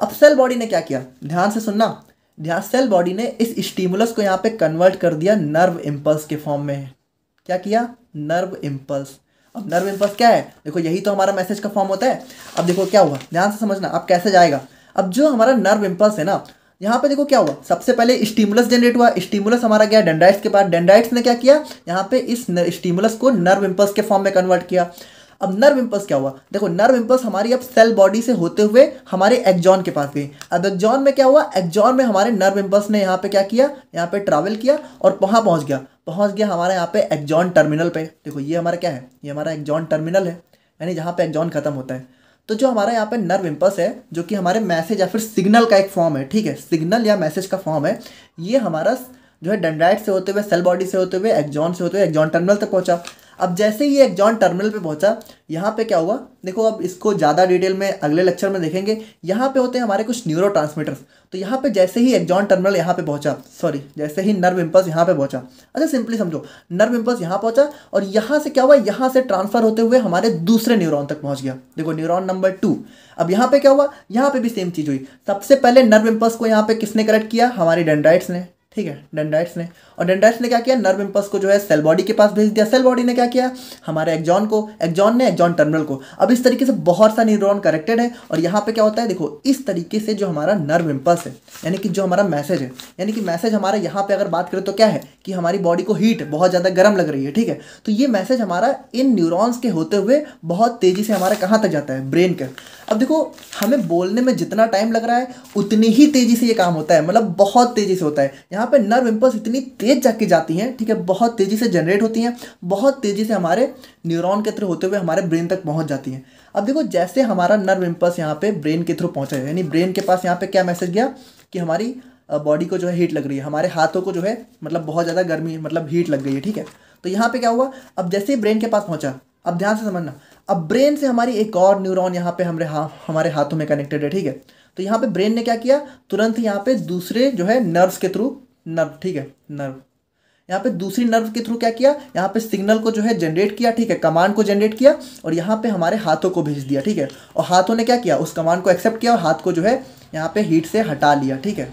अब सेल बॉडी ने क्या किया ध्यान से सुनना ध्यान सेल बॉडी ने इस स्टीमुलस को यहाँ पे कन्वर्ट कर दिया नर्व इम्पल्स के फॉर्म में क्या किया नर्व इम्पल्स अब नर्व इम्पल्स क्या है देखो यही तो हमारा मैसेज का फॉर्म होता है अब देखो क्या हुआ ध्यान से समझना अब कैसे जाएगा अब जो हमारा नर्व इम्पल्स है ना यहाँ पे देखो क्या हुआ सबसे पहले स्टिमुलस जनरेट हुआ स्टिमुलस हमारा गया डेंड्राइट्स के पास डेंड्राइट्स ने क्या किया यहाँ पे इस स्टिमुलस को नर्व इम्पल्स के फॉर्म में कन्वर्ट किया अब नर्व इम्पल्स क्या हुआ देखो नर्व इम्पल्स हमारी अब सेल बॉडी से होते हुए हमारे एक्जॉन के पास गई अब एक्जॉन में क्या हुआ एक्जॉन में हमारे नर्व इम्पल्स ने यहाँ पे क्या किया यहाँ पे ट्रैवल किया और वहाँ पहुँच गया पहुँच गया हमारे यहाँ पे एक्जॉन टर्मिनल पे देखो ये हमारा क्या है ये हमारा एक्जॉन टर्मिनल है यानी जहाँ पे एक्जॉन खत्म होता है तो जो हमारा यहाँ पे नर्व इम्पल्स है जो कि हमारे मैसेज या फिर सिग्नल का एक फॉर्म है ठीक है सिग्नल या मैसेज का फॉर्म है ये हमारा जो है डेंड्राइट से होते हुए सेल बॉडी से होते हुए एक्जॉन से होते हुए एक्जॉन टर्मिनल तक पहुँचा अब जैसे ही ये एक्जॉन टर्मिनल पे पहुंचा यहाँ पे क्या हुआ देखो अब इसको ज़्यादा डिटेल में अगले लेक्चर में देखेंगे यहाँ पे होते हैं हमारे कुछ न्यूरो तो यहाँ पे जैसे ही एक्जॉन टर्मिनल यहाँ पे पहुंचा सॉरी जैसे ही नर्व इम्पल्स यहाँ पे पहुंचा अच्छा सिंपली समझो नर्व इम्पल्स यहाँ पहुंचा और यहाँ से क्या हुआ यहाँ से ट्रांसफर होते हुए हमारे दूसरे न्यूरॉन तक पहुँच गया देखो न्यूरॉन नंबर टू अब यहाँ पे क्या हुआ यहाँ पे भी सेम चीज़ हुई सबसे पहले नर्व इम्पल्स को यहाँ पे किसने कलेक्ट किया हमारी डेंड्राइट्स ने ठीक है डेंडाइट्स ने और डेंडाइट्स ने क्या किया नर्व इम्पल्स को जो है सेल बॉडी के पास भेज दिया सेल बॉडी ने क्या किया हमारे एक्जॉन को एक्जॉन ने एक्जॉन टर्मिनल को अब इस तरीके से बहुत सा न्यूरॉन करेक्टेड है और यहाँ पे क्या होता है देखो इस तरीके से जो हमारा नर्व इम्पल्स है यानी कि जो हमारा मैसेज है यानी कि मैसेज हमारा यहाँ पर अगर बात करें तो क्या है कि हमारी बॉडी को हीट बहुत ज़्यादा गर्म लग रही है ठीक है तो ये मैसेज हमारा इन न्यूरोन्स के होते हुए बहुत तेज़ी से हमारा कहाँ तक जाता है ब्रेन के अब देखो हमें बोलने में जितना टाइम लग रहा है उतनी ही तेज़ी से ये काम होता है मतलब बहुत तेज़ी से होता है यहाँ पर नर्व इम्पल्स इतनी तेज़ जाके जाती हैं ठीक है बहुत तेज़ी से जनरेट होती हैं बहुत तेज़ी से हमारे न्यूरॉन के थ्रू होते हुए हमारे ब्रेन तक पहुँच जाती हैं अब देखो जैसे हमारा नर्व इम्पल्स यहाँ पे ब्रेन के थ्रू पहुँचा यानी ब्रेन के पास यहाँ पे क्या मैसेज गया कि हमारी बॉडी को जो है हीट लग रही है हमारे हाथों को जो है मतलब बहुत ज़्यादा गर्मी मतलब हीट लग गई है ठीक है तो यहाँ पे क्या हुआ अब जैसे ही ब्रेन के पास पहुँचा अब ध्यान से समझना अब ब्रेन से हमारी एक और न्यूरॉन यहाँ पे हमारे हाँ हमारे हाथों में कनेक्टेड है ठीक है तो यहाँ पे ब्रेन ने क्या किया तुरंत यहाँ पे दूसरे जो है नर्व्स के थ्रू नर्व ठीक है नर्व यहाँ पे दूसरी नर्व के थ्रू क्या किया यहाँ पे सिग्नल को जो है जनरेट किया ठीक है कमांड को जनरेट किया और यहाँ पे हमारे हाथों को भेज दिया ठीक है और हाथों ने क्या किया उस कमांड को एक्सेप्ट किया और हाथ को जो है यहाँ पे हीट से हटा लिया ठीक है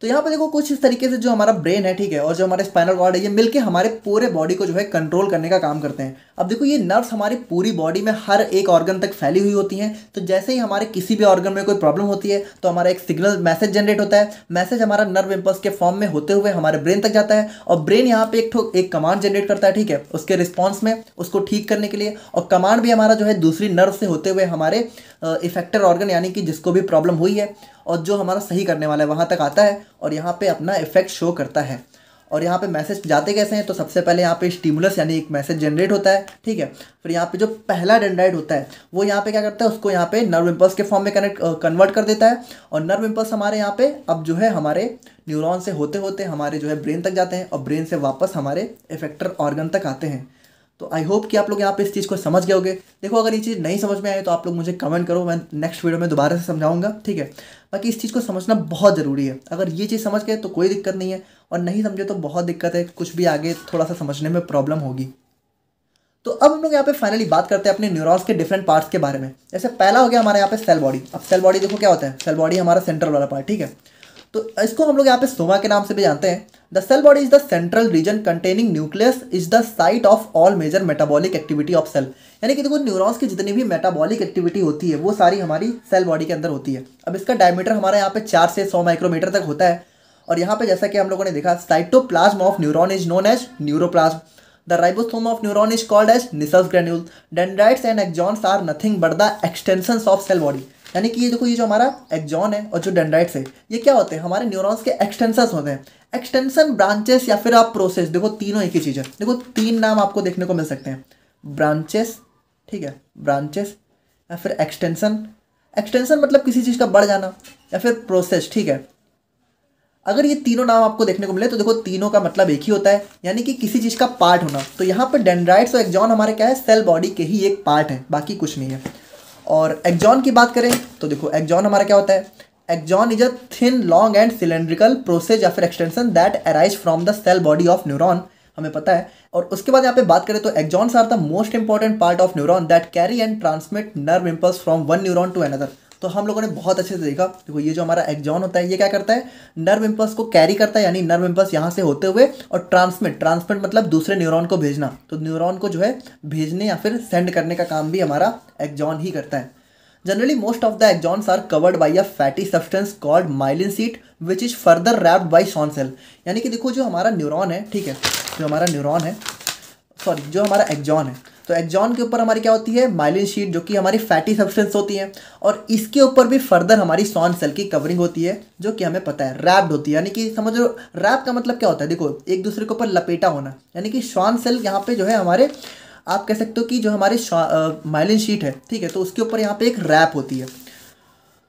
तो यहाँ पर देखो कुछ इस तरीके से जो हमारा ब्रेन है ठीक है और जो हमारे स्पाइनल कॉर्ड है ये मिलके हमारे पूरे बॉडी को जो है कंट्रोल करने का काम करते हैं अब देखो ये नर्व्स हमारी पूरी बॉडी में हर एक ऑर्गन तक फैली हुई होती हैं तो जैसे ही हमारे किसी भी ऑर्गन में कोई प्रॉब्लम होती है तो हमारा एक सिग्नल मैसेज जनरेट होता है मैसेज हमारा नर्व इम्पल्स के फॉर्म में होते हुए हमारे ब्रेन तक जाता है और ब्रेन यहाँ पे एक ठो एक कमांड जनरेट करता है ठीक है उसके रिस्पॉन्स में उसको ठीक करने के लिए और कमांड भी हमारा जो है दूसरी नर्व से होते हुए हमारे इफेक्टेड ऑर्गन यानी कि जिसको भी प्रॉब्लम हुई है और जो हमारा सही करने वाला है वहाँ तक आता है और यहाँ पे अपना इफेक्ट शो करता है और यहाँ पे मैसेज जाते कैसे हैं तो सबसे पहले यहाँ पे स्टिमुलस यानी एक मैसेज जनरेट होता है ठीक है फिर यहाँ पे जो पहला डेंड्राइड होता है वो यहाँ पे क्या करता है उसको यहाँ पे नर्व इम्पल्स के फॉर्म में कनेक्ट कन्वर्ट कर देता है और नर्व इम्पल्स हमारे यहाँ पे अब जो है हमारे न्यूरॉन से होते होते हमारे जो है ब्रेन तक जाते हैं और ब्रेन से वापस हमारे इफेक्टर ऑर्गन तक आते हैं तो आई होप कि आप लोग यहाँ पे इस चीज़ को समझ गए होगे देखो अगर ये चीज़ नहीं समझ में आए तो आप लोग मुझे कमेंट करो मैं नेक्स्ट वीडियो में दोबारा से समझाऊंगा ठीक है बाकी इस चीज़ को समझना बहुत ज़रूरी है अगर ये चीज़ समझ गए तो कोई दिक्कत नहीं है और नहीं समझे तो बहुत दिक्कत है कुछ भी आगे थोड़ा सा समझने में प्रॉब्लम होगी तो अब हम लोग यहाँ पे फाइनली बात करते हैं अपने न्यूरॉन्स के डिफरेंट पार्ट्स के बारे में जैसे पहला हो गया हमारे यहाँ पे सेल बॉडी अब सेल बॉडी देखो क्या होता है सेल बॉडी हमारा सेंट्रल वाला पार्ट ठीक है तो इसको हम लोग यहाँ पे सोमा के नाम से भी जानते हैं the cell body is the central region containing nucleus is the site of all major metabolic activity of cell यानी कि देखो तो न्यूरॉन्स की जितनी भी मेटाबॉलिक एक्टिविटी होती है वो सारी हमारी सेल बॉडी के अंदर होती है अब इसका डायमीटर हमारे यहाँ पे चार से सौ माइक्रोमीटर तक होता है और यहाँ पे जैसा कि हम लोगों ने देखा cytoplasm of neuron is known as neuroplasm the ribosome of neuron is called as Nissel's granule dendrites and axons are nothing but the extension of cell body यानी कि ये देखो ये जो हमारा एक्जॉन है और जो डेंड्राइट्स है ये क्या होते हैं हमारे न्यूरॉन्स के एक्सटेंसर्स होते हैं एक्सटेंशन ब्रांचेस या फिर आप प्रोसेस देखो तीनों एक ही चीज़ है देखो तीन नाम आपको देखने को मिल सकते हैं ब्रांचेस ठीक है ब्रांचेस या फिर एक्सटेंसन एक्सटेंसन मतलब किसी चीज़ का बढ़ जाना या फिर प्रोसेस ठीक है अगर ये तीनों नाम आपको देखने को मिले तो देखो तीनों का मतलब एक ही होता है यानी कि किसी चीज़ का पार्ट होना तो यहाँ पर डेंड्राइट्स और एक्जॉन हमारे क्या है सेल बॉडी के ही एक पार्ट है बाकी कुछ नहीं है और एक्जॉन की बात करें तो देखो एक्जॉन हमारा क्या होता है axon is a thin long and cylindrical process या फिर extension that arise from the cell body of neuron हमें पता है और उसके बाद यहाँ पे बात करें तो axons are the most important part of neuron that carry and transmit nerve impulse from one neuron to another तो हम लोगों ने बहुत अच्छे से देखा देखो ये जो हमारा एग्जॉन होता है ये क्या करता है नर्व इम्पल्स को कैरी करता है यानी नर्व इम्पल्स यहाँ से होते हुए और ट्रांसमिट ट्रांसमिट मतलब दूसरे न्यूरोन को भेजना तो न्यूरोन को जो है भेजने या फिर सेंड करने का काम भी हमारा एग्जॉन ही करता है Generally, most of the axons are covered by a fatty substance called myelin sheet, which is further wrapped by Schwann cell. यानी कि देखो जो हमारा न्यूरॉन है ठीक है जो हमारा न्यूरॉन है सॉरी जो हमारा एग्जॉन है तो एक्जॉन के ऊपर हमारी क्या होती है माइलिन शीट जो कि हमारी फैटी सब्सटेंस होती है और इसके ऊपर भी फर्दर हमारी सॉन सेल की कवरिंग होती है जो कि हमें पता है रैप्ड होती है यानी कि समझो रैप का मतलब क्या होता है देखो एक दूसरे के ऊपर लपेटा होना यानी कि सॉन सेल यहाँ पे जो है हमारे आप कह सकते हो कि जो हमारे माइलिन शीट है ठीक है तो उसके ऊपर यहाँ पे एक रैप होती है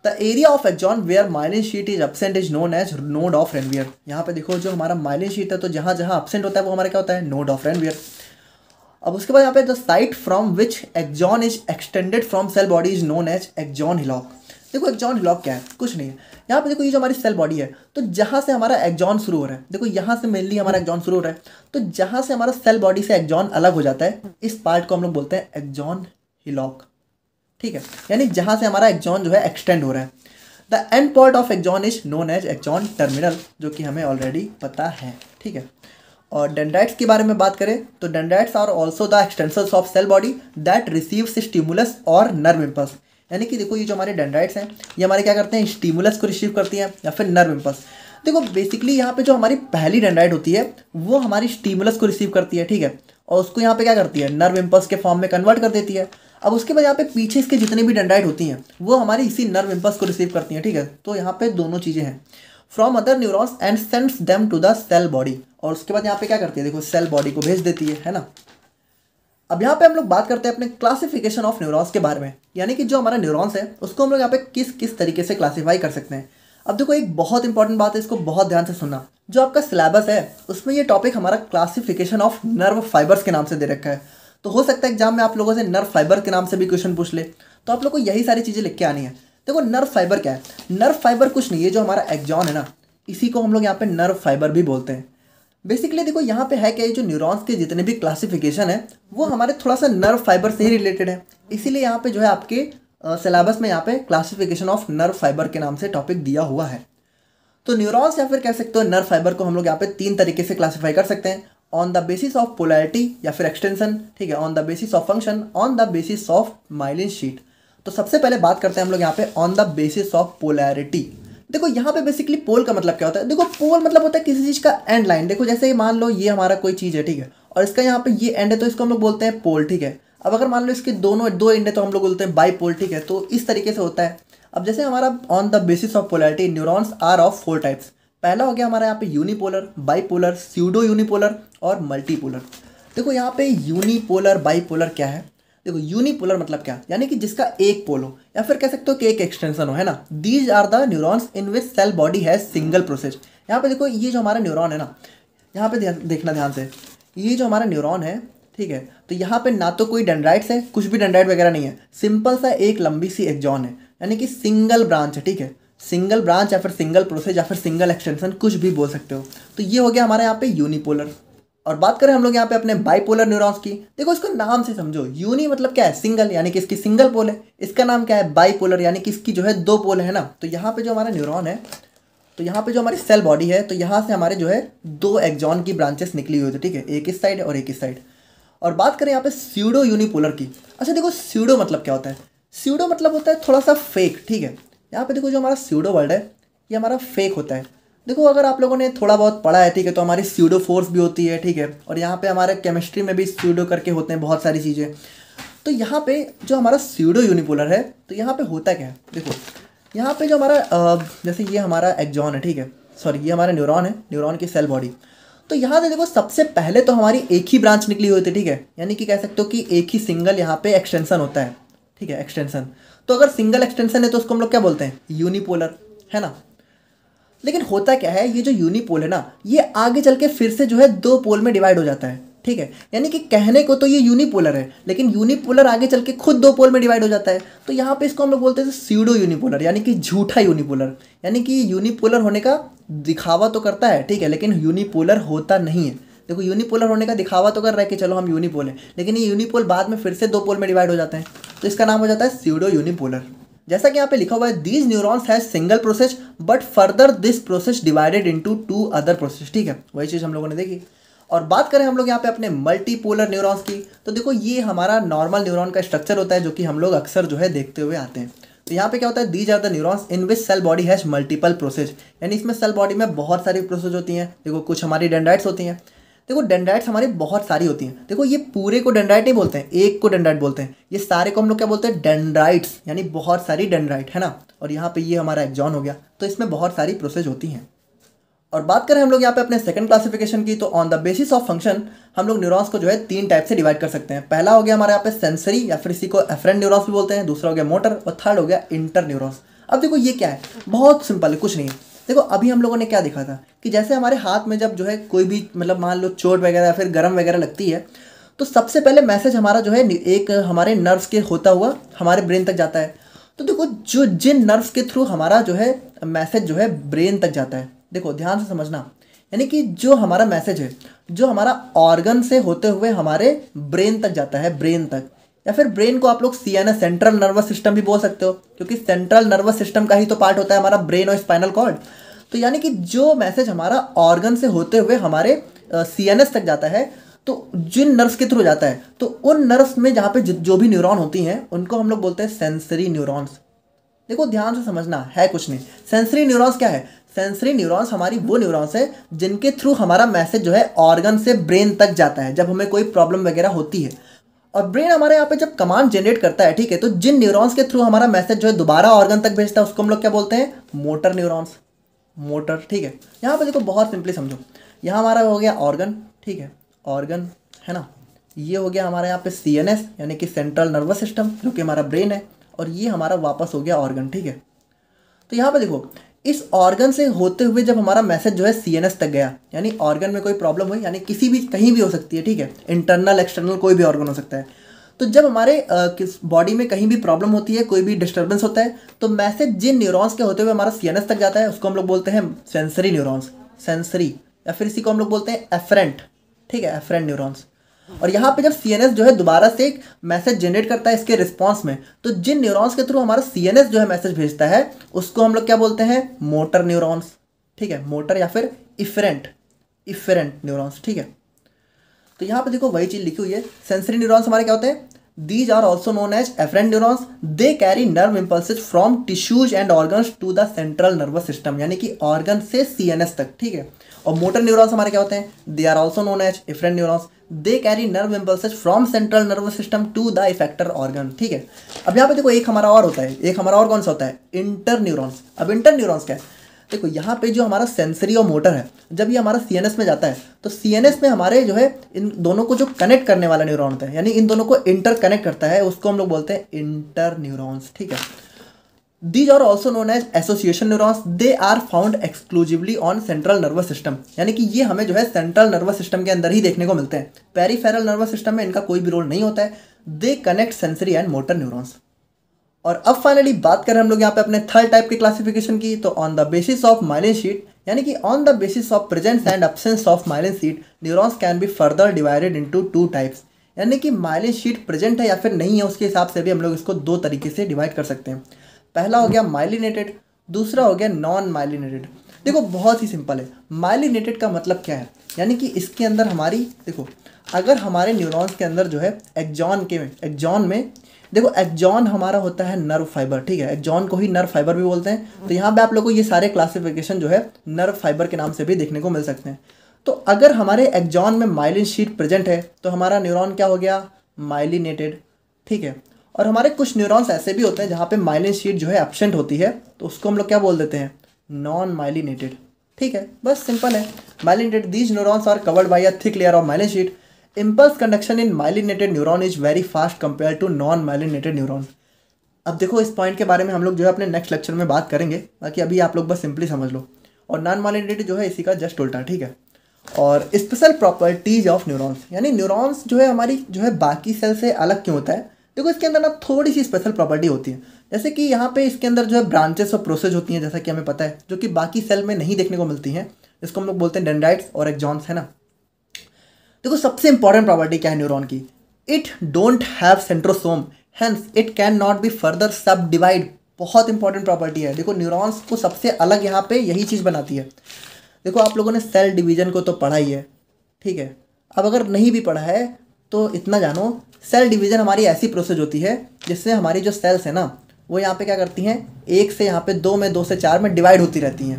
the area of axon where myelin sheet is absent is known as node of Ranvier यहाँ पे देखो जो हमारा माइलिन शीट है तो जहाँ जहाँ अपसेंट होता है वो हमारा क्या होता है नोड ऑफ रेनवियर अब उसके बाद यहाँ पे the site from which axon is extended from cell body is known as axon hillock देखो एक्जॉन हिलॉक क्या है कुछ नहीं है यहाँ पे देखो ये जो हमारी सेल बॉडी है तो जहाँ से हमारा एक्जॉन शुरू हो रहा है देखो यहाँ से मेनली हमारा एक्जॉन शुरू हो रहा है तो जहाँ से हमारा सेल बॉडी से एक्जॉन अलग हो जाता है इस पार्ट को हम लोग बोलते हैं एक्जॉन हिलॉक ठीक है यानी जहाँ से हमारा एक्जॉन जो है एक्सटेंड हो रहा है the end point of axon is known as axon terminal जो कि हमें ऑलरेडी पता है ठीक है और डेंड्राइट्स के बारे में बात करें तो dendrites are also the extensions of cell body that receives stimulus और नर्व इम्पल्स यानी कि देखो ये जो हमारे डेंड्राइट्स हैं ये हमारे क्या करते हैं स्टिमुलस को रिसीव करती हैं या फिर नर्व इम्पल्स देखो बेसिकली यहाँ पे जो हमारी पहली डेंड्राइट होती है वो हमारी स्टिमुलस को रिसीव करती है ठीक है और उसको यहाँ पे क्या करती है नर्व इम्पल्स के फॉर्म में कन्वर्ट कर देती है अब उसके बाद यहाँ पे पीछे इसके जितने भी डेंड्राइट होती हैं वो हमारी इसी नर्व इम्पल्स को रिसीव करती हैं ठीक है तो यहाँ पे दोनों चीज़ें हैं from other neurons and sends them to the cell body और उसके बाद यहाँ पे क्या करती है देखो सेल बॉडी को भेज देती है है ना अब यहाँ पे हम लोग बात करते हैं अपने क्लासिफिकेशन ऑफ न्यूरॉन्स के बारे में यानी कि जो हमारा न्यूरॉन्स है उसको हम लोग यहाँ पे किस किस तरीके से क्लासीफाई कर सकते हैं अब देखो एक बहुत इंपॉर्टेंट बात है इसको बहुत ध्यान से सुनना जो आपका सिलेबस है उसमें ये टॉपिक हमारा क्लासिफिकेशन ऑफ नर्व फाइबर्स के नाम से दे रखा है तो हो सकता है एग्जाम में आप लोगों से नर्व फाइबर के नाम से भी क्वेश्चन पूछ ले तो आप लोग को यही सारी चीज़ें लिख के आनी है देखो नर्व फाइबर क्या है नर्व फाइबर कुछ नहीं है जो हमारा एग्जॉन है ना इसी को हम लोग यहाँ पे नर्व फाइबर भी बोलते हैं बेसिकली देखो यहाँ पे है क्या जो न्यूरॉन्स के जितने भी क्लासिफिकेशन है वो हमारे थोड़ा सा नर्व फाइबर से ही रिलेटेड है इसीलिए यहाँ पे जो है आपके सिलेबस में यहाँ पे क्लासिफिकेशन ऑफ नर्व फाइबर के नाम से टॉपिक दिया हुआ है तो न्यूरॉन्स या फिर कह सकते हो नर्व फाइबर को हम लोग यहाँ पे तीन तरीके से क्लासीफाई कर सकते हैं on the basis of polarity या फिर एक्सटेंशन ठीक है on the basis of function on the basis of myelin sheet तो सबसे पहले बात करते हैं हम लोग यहाँ पे on the basis of polarity देखो यहाँ पे बेसिकली पोल का मतलब क्या होता है देखो पोल मतलब होता है किसी चीज़ का एंड लाइन देखो जैसे मान लो ये हमारा कोई चीज़ है ठीक है और इसका यहाँ पे ये एंड है तो इसको हम लोग बोलते हैं पोल ठीक है अब अगर मान लो इसके दोनों दो एंड है तो हम लोग बोलते हैं बाई पोल ठीक है तो इस तरीके से होता है अब जैसे हमारा on the basis of polarity neurons are of four types पहला हो गया हमारा यहाँ पे यूनिपोलर बाईपोलर स्यूडो यूनिपोलर और मल्टीपोलर देखो यहाँ पे यूनिपोलर बाईपोलर क्या है देखो यूनिपोलर मतलब क्या यानी कि जिसका एक पोल हो या फिर कह सकते हो कि एक एक्सटेंशन हो है ना these are the neurons in which cell body has single process यहाँ पे देखो ये जो हमारा न्यूरॉन है ना यहाँ पे देखना ध्यान से ये जो हमारा न्यूरॉन है ठीक है तो यहाँ पे ना तो कोई डेंड्राइट्स है कुछ भी डेंड्राइट वगैरह नहीं है सिंपल सा एक लंबी सी एक्जॉन है यानी कि सिंगल ब्रांच है ठीक है सिंगल ब्रांच या फिर सिंगल प्रोसेस या फिर सिंगल एक्सटेंशन कुछ भी बोल सकते हो तो ये हो गया हमारे यहाँ पे यूनिपोलर और बात करें हम लोग यहाँ पे अपने बाइपोलर न्यूरॉन्स की देखो इसको नाम से समझो यूनी मतलब क्या है सिंगल यानी कि इसकी सिंगल पोल है इसका नाम क्या है बाइपोलर यानी कि इसकी जो है दो पोल है ना तो यहाँ पे जो हमारा न्यूरॉन है तो यहाँ पे जो हमारी सेल बॉडी है तो यहाँ से हमारे जो है दो एग्जॉन की ब्रांचेस निकली हुई थी ठीक है एक इस साइड और एक इस साइड और बात करें यहाँ पे सीडो यूनिपोलर की अच्छा देखो सीडो मतलब क्या होता है सीडो मतलब होता है थोड़ा सा फेक ठीक है यहाँ पे देखो जो हमारा सीडो वर्ड है ये हमारा फेक होता है देखो अगर आप लोगों ने थोड़ा बहुत पढ़ा है ठीक है तो हमारी स्यूडो फोर्स भी होती है ठीक है और यहाँ पे हमारे केमिस्ट्री में भी स्यूडो करके होते हैं बहुत सारी चीज़ें तो यहाँ पे जो हमारा स्यूडो यूनिपोलर है तो यहाँ पे होता क्या है देखो यहाँ पे जो हमारा जैसे ये हमारा एक्जॉन है ठीक है सॉरी ये हमारा न्यूरॉन है न्यूरॉन की सेल बॉडी तो यहाँ से देखो सबसे पहले तो हमारी एक ही ब्रांच निकली हुई थी ठीक है यानी कि कह सकते हो कि एक ही सिंगल यहाँ पे एक्सटेंसन होता है ठीक है एक्सटेंसन तो अगर सिंगल एक्सटेंसन है तो उसको हम लोग क्या बोलते हैं यूनिपोलर है ना लेकिन होता क्या है ये जो यूनिपोल है ना ये आगे चल के फिर से जो है दो पोल में डिवाइड हो जाता है ठीक है यानी कि कहने को तो ये यूनिपोलर है लेकिन यूनिपोलर आगे चल के खुद दो पोल में डिवाइड हो जाता है तो यहाँ पे इसको हम लोग बोलते हैं सीडो यूनिपोलर यानी कि झूठा यूनिपोलर यानी कि यूनिपोलर होने का दिखावा तो करता है ठीक है लेकिन यूनिपोलर होता नहीं है देखो यूनिपोलर होने का दिखावा तो कर रहा है कि चलो हम यूनिपोल हैं लेकिन ये यूनिपोल बाद में फिर से दो पोल में डिवाइड हो जाते हैं तो इसका नाम हो जाता है सीडो यूनिपोलर जैसा कि यहाँ पे लिखा हुआ है these neurons has single process but further this process divided into two other process ठीक है वही चीज़ हम लोगों ने देखी और बात करें हम लोग यहाँ पे अपने मल्टीपोलर न्यूरॉन्स की तो देखो ये हमारा नॉर्मल न्यूरॉन का स्ट्रक्चर होता है जो कि हम लोग अक्सर जो है देखते हुए आते हैं तो यहाँ पे क्या होता है these are the neurons in which cell body has multiple process यानी इसमें सेल बॉडी में बहुत सारी प्रोसेस होती हैं देखो कुछ हमारी डेंडाइट्स होती हैं देखो डेंड्राइट्स हमारे बहुत सारी होती हैं देखो ये पूरे को डेंड्राइट नहीं बोलते हैं एक को डेंड्राइट बोलते हैं ये सारे को हम लोग क्या बोलते हैं डेंड्राइट्स यानी बहुत सारी डेंड्राइट है ना और यहाँ पे ये हमारा एग्जॉन हो गया तो इसमें बहुत सारी प्रोसेस होती हैं और बात करें हम लोग यहाँ पे अपने सेकंड क्लासिफिकेशन की तो on the basis of function हम लोग न्यूरॉन्स को जो है तीन टाइप से डिवाइड कर सकते हैं पहला हो गया हमारे यहाँ पे सेंसरी या फिर इसी को एफरेंट न्यूरॉन्स भी बोलते हैं दूसरा हो गया मोटर और थर्ड हो गया इंटर न्यूरॉन्स अब देखो ये क्या है बहुत सिंपल है कुछ नहीं है देखो अभी हम लोगों ने क्या देखा था कि जैसे हमारे हाथ में जब जो है कोई भी मतलब मान लो चोट वगैरह या फिर गर्म वगैरह लगती है तो सबसे पहले मैसेज हमारा जो है एक हमारे नर्व्स के होता हुआ हमारे ब्रेन तक जाता है तो देखो जो जिन नर्व्स के थ्रू हमारा जो है मैसेज जो है ब्रेन तक जाता है देखो ध्यान से समझना यानी कि जो हमारा मैसेज है जो हमारा ऑर्गन से होते हुए हमारे ब्रेन तक जाता है ब्रेन तक या फिर ब्रेन को आप लोग C N central nervous system भी बोल सकते हो क्योंकि सेंट्रल नर्वस सिस्टम का ही तो पार्ट होता है हमारा ब्रेन और स्पाइनल कॉर्ड तो यानी कि जो मैसेज हमारा ऑर्गन से होते हुए हमारे सी uh, तक जाता है तो जिन नर्व्स के थ्रू जाता है तो उन नर्व्स में जहाँ पे जो भी न्यूरॉन होती हैं उनको हम लोग बोलते हैं सेंसरी न्यूरॉन्स देखो ध्यान से समझना है कुछ नहीं सेंसरी न्यूरॉन्स क्या है सेंसरी न्यूरॉन्स हमारी वो न्यूरॉन्स है जिनके थ्रू हमारा मैसेज जो है ऑर्गन से ब्रेन तक जाता है जब हमें कोई प्रॉब्लम वगैरह होती है और ब्रेन हमारे यहाँ पे जब कमांड जनरेट करता है ठीक है तो जिन न्यूरॉन्स के थ्रू हमारा मैसेज जो है दोबारा ऑर्गन तक भेजता है उसको हम लोग क्या बोलते हैं मोटर न्यूरॉन्स मोटर ठीक है यहाँ पे देखो बहुत सिंपली समझो यहाँ हमारा हो गया ऑर्गन ठीक है ऑर्गन है ना ये हो गया हमारे यहाँ पे सी यानी कि सेंट्रल नर्वस सिस्टम जो कि हमारा ब्रेन है और ये हमारा वापस हो गया ऑर्गन ठीक है तो यहाँ पे देखो इस ऑर्गन से होते हुए जब हमारा मैसेज जो है सी तक गया यानी ऑर्गन में कोई प्रॉब्लम हुई यानी किसी भी कहीं भी हो सकती है ठीक है इंटरनल एक्सटर्नल कोई भी ऑर्गन हो सकता है तो जब हमारे किस बॉडी में कहीं भी प्रॉब्लम होती है कोई भी डिस्टर्बेंस होता है तो मैसेज जिन न्यूरॉन्स के होते हुए हमारा सी तक जाता है उसको हम लोग बोलते हैं सेंसरी न्यूरॉन्स सेंसरी या फिर इसी को हम लोग बोलते हैं एफरेंट ठीक है एफरेंट न्यूरॉन्स और यहाँ पे जब सी जो है दोबारा से एक मैसेज जनरेट करता है इसके रिस्पॉन्स में तो जिन न्यूरॉन्स के थ्रू हमारा सी जो है मैसेज भेजता है उसको हम लोग क्या बोलते हैं मोटर न्यूरॉन्स ठीक है मोटर या फिर इफरेंट इफरेंट न्यूरॉन्स ठीक है तो यहाँ पे देखो वही चीज़ लिखी हुई है सेंसरी न्यूरॉन्स हमारे क्या होते हैं these are also known as afferent neurons they carry nerve impulse from tissues and organs to the central nervous system यानी कि ऑर्गन से CNS तक ठीक है और मोटर न्यूरॉन्स हमारे क्या होते हैं they are also known as efferent neurons they carry nerve impulse from central nervous system to the effector organ ठीक है अब यहाँ पे देखो एक हमारा और होता है एक हमारा और कौन सा होता है इंटर न्यूरोन्स अब इंटर न्यूरोन्स क्या है देखो यहाँ पे जो हमारा सेंसरी और मोटर है जब ये हमारा सी में जाता है तो सी में हमारे जो है इन दोनों को जो कनेक्ट करने वाला न्यूरॉन होता है यानी इन दोनों को इंटर कनेक्ट करता है उसको हम लोग बोलते हैं इंटर न्यूरोन्स ठीक है these are also known as association neurons they are found exclusively on central nervous system यानी कि ये हमें जो है सेंट्रल नर्वस सिस्टम के अंदर ही देखने को मिलते हैं पेरीफेरल नर्वस सिस्टम में इनका कोई भी रोल नहीं होता है they connect sensory and motor neurons और अब फाइनली बात करें हम लोग यहाँ पे अपने थर्ड टाइप के क्लासिफिकेशन की तो on the basis of myelin sheet यानी कि on the basis of presence and absence of myelin sheet neurons can be further divided into two types यानी कि माइलिन शीट प्रेजेंट है या फिर नहीं है उसके हिसाब से भी हम लोग इसको दो तरीके से डिवाइड कर सकते हैं पहला हो गया माइलिनेटेड दूसरा हो गया नॉन माइलिनेटेड देखो बहुत ही सिंपल है माइलिनेटेड का मतलब क्या है यानी कि इसके अंदर हमारी देखो अगर हमारे न्यूरॉन्स के अंदर जो है एक्जॉन के एक्जॉन में देखो एक्जॉन हमारा होता है नर्व फाइबर ठीक है एक्जॉन को ही नर्व फाइबर भी बोलते हैं तो यहाँ पे आप लोग को ये सारे क्लासिफिकेशन जो है नर्व फाइबर के नाम से भी देखने को मिल सकते हैं तो अगर हमारे एक्जॉन में माइलिन शीट प्रेजेंट है तो हमारा न्यूरॉन क्या हो गया माइलिनेटेड ठीक है और हमारे कुछ न्यूरॉन्स ऐसे भी होते हैं जहाँ पे माइलिन शीट जो है एबसेंट होती है तो उसको हम लोग क्या बोल देते हैं नॉन माइलिनेटेड ठीक है बस सिंपल है myelinated these neurons are covered by a thick layer of myelin sheet impulse conduction in myelinated neuron is very fast compare to non myelinated neuron अब देखो इस पॉइंट के बारे में हम लोग जो है अपने नेक्स्ट लेक्चर में बात करेंगे बाकी अभी आप लोग बस सिंपली समझ लो और नॉन माइलिनेटेड जो है इसी का जस्ट उल्टा ठीक है और स्पेशल प्रॉपर्टीज ऑफ न्यूरॉन्स यानी न्यूरॉन्स जो है हमारी जो है बाकी सेल से अलग क्यों होता है देखो इसके अंदर ना थोड़ी सी स्पेशल प्रॉपर्टी होती है जैसे कि यहाँ पे इसके अंदर जो है ब्रांचेस और प्रोसेस होती हैं जैसा कि हमें पता है जो कि बाकी सेल में नहीं देखने को मिलती हैं इसको हम लोग बोलते हैं डेंड्राइट्स और एक्जॉन्स है ना देखो सबसे इंपॉर्टेंट प्रॉपर्टी क्या है न्यूरोन की it don't have centrosome hence it can not be further subdivide बहुत इंपॉर्टेंट प्रॉपर्टी है देखो न्यूरॉन्स को सबसे अलग यहाँ पे यही चीज़ बनाती है देखो आप लोगों ने सेल डिवीजन को तो पढ़ा ही है ठीक है अब अगर नहीं भी पढ़ा है तो इतना जानो सेल डिवीज़न हमारी ऐसी प्रोसेस होती है जिससे हमारी जो सेल्स है ना वो यहाँ पे क्या करती हैं एक से यहाँ पे दो में दो से चार में डिवाइड होती रहती हैं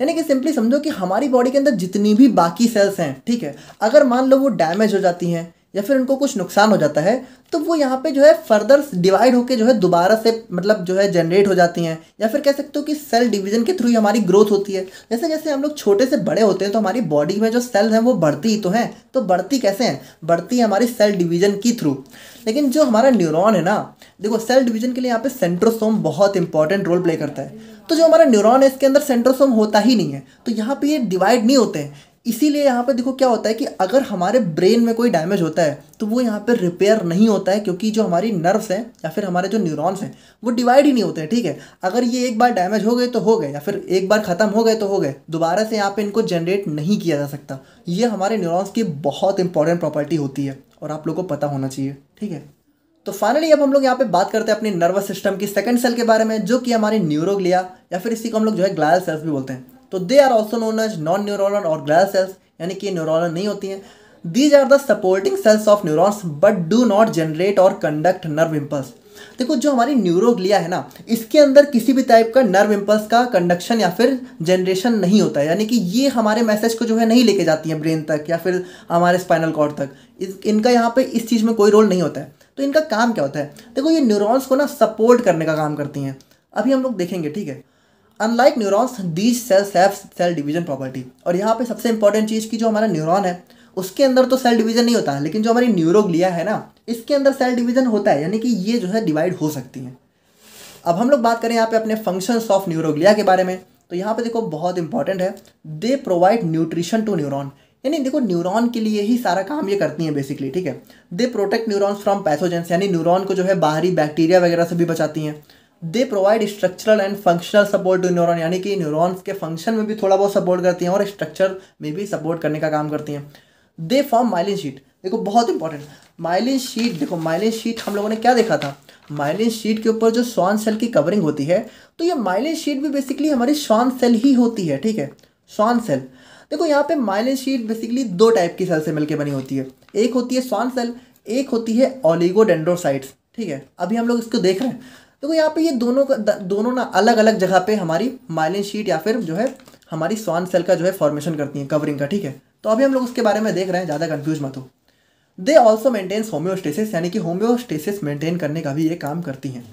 यानी कि सिंपली समझो कि हमारी बॉडी के अंदर जितनी भी बाकी सेल्स हैं ठीक है अगर मान लो वो डैमेज हो जाती हैं या फिर उनको कुछ नुकसान हो जाता है तो वो यहाँ पे जो है फर्दर डिवाइड होकर जो है दोबारा से मतलब जो है जनरेट हो जाती हैं या फिर कह सकते हो कि सेल डिवीजन के थ्रू हमारी ग्रोथ होती है जैसे जैसे हम लोग छोटे से बड़े होते हैं तो हमारी बॉडी में जो सेल्स हैं वो बढ़ती ही तो हैं तो बढ़ती कैसे हैं बढ़ती है हमारी सेल डिवीजन की थ्रू लेकिन जो हमारा न्यूरॉन है ना देखो सेल डिवीजन के लिए यहाँ पे सेंट्रोसोम बहुत इंपॉर्टेंट रोल प्ले करता है तो जो हमारा न्यूरॉन है इसके अंदर सेंट्रोसोम होता ही नहीं है तो यहाँ पे ये डिवाइड नहीं होते हैं इसीलिए यहाँ पे देखो क्या होता है कि अगर हमारे ब्रेन में कोई डैमेज होता है तो वो यहाँ पे रिपेयर नहीं होता है क्योंकि जो हमारी नर्व्स हैं या फिर हमारे जो न्यूरॉन्स हैं वो डिवाइड ही नहीं होते हैं ठीक है अगर ये एक बार डैमेज हो गए तो हो गए या फिर एक बार ख़त्म हो गए तो हो गए दोबारा से यहाँ पर इनको जनरेट नहीं किया जा सकता ये हमारे न्यूरॉन्स की बहुत इंपॉर्टेंट प्रॉपर्टी होती है और आप लोग को पता होना चाहिए ठीक है तो फाइनली अब हम लोग यहाँ पे बात करते हैं अपने नर्वस सिस्टम की सेकंड सेल के बारे में जो कि हमारे न्यूरोग्लिया या फिर इसी को हम लोग जो है ग्लायल सेल्स भी बोलते हैं तो they are also known as non neuronal और ग्लैल सेल्स यानी कि न्यूरोलन नहीं होती हैं these are the supporting cells of neurons but do not generate और कंडक्ट नर्व इम्पल्स देखो जो हमारी न्यूरोग्लिया है ना इसके अंदर किसी भी टाइप का नर्व इम्पल्स का कंडक्शन या फिर जनरेशन नहीं होता है यानी कि ये हमारे मैसेज को जो है नहीं लेके जाती है ब्रेन तक या फिर हमारे स्पाइनल कॉर्ड तक इनका यहाँ पे इस चीज़ में कोई रोल नहीं होता है तो इनका काम क्या होता है देखो ये न्यूरॉन्स को ना सपोर्ट करने का काम करती हैं अभी हम लोग देखेंगे ठीक है unlike neurons these cells have cell division property और यहाँ पे सबसे इंपॉर्टेंट चीज़ की जो हमारा न्यूरॉन है उसके अंदर तो सेल डिवीजन नहीं होता है लेकिन जो हमारी न्यूरोग्लिया है ना इसके अंदर सेल डिवीजन होता है यानी कि ये जो है डिवाइड हो सकती हैं अब हम लोग बात करें यहाँ पे अपने फंक्शंस ऑफ न्यूरोग्लिया के बारे में तो यहाँ पे देखो बहुत इंपॉर्टेंट है they provide nutrition to neuron यानी देखो न्यूरॉन के लिए ही सारा काम ये करती हैं बेसिकली ठीक है they protect neurons from pathogens यानी न्यूरॉन को जो है बाहरी बैक्टीरिया वगैरह से भी बचाती हैं they provide structural and functional support to neuron यानी कि न्यूरॉन्स के फंक्शन में भी थोड़ा बहुत सपोर्ट करती हैं और स्ट्रक्चर में भी सपोर्ट करने का काम करती हैं दे फॉर्म माइलिन शीट देखो बहुत इंपॉर्टेंट माइलिन शीट देखो माइलिन शीट हम लोगों ने क्या देखा था माइलिन शीट के ऊपर जो श्वान सेल की कवरिंग होती है तो ये माइलिन शीट भी बेसिकली हमारी श्वान सेल ही होती है ठीक है श्वान सेल देखो यहाँ पे माइलिन शीट बेसिकली दो टाइप की सेल से मिलकर बनी होती है एक होती है श्वान सेल एक होती है ओलिगोडेंड्रोसाइट्स ठीक है अभी हम लोग इसको देख रहे हैं देखो यहाँ पे ये दोनों का दोनों ना अलग अलग जगह पे हमारी माइलिन शीट या फिर जो है हमारी स्वान सेल का जो है फॉर्मेशन करती है कवरिंग का ठीक है तो अभी हम लोग उसके बारे में देख रहे हैं ज़्यादा कन्फ्यूज मत हो दे ऑल्सो मेंटेन्स होम्योस्टेसिस यानी कि होम्योस्टेसिस मेंटेन करने का भी ये काम करती हैं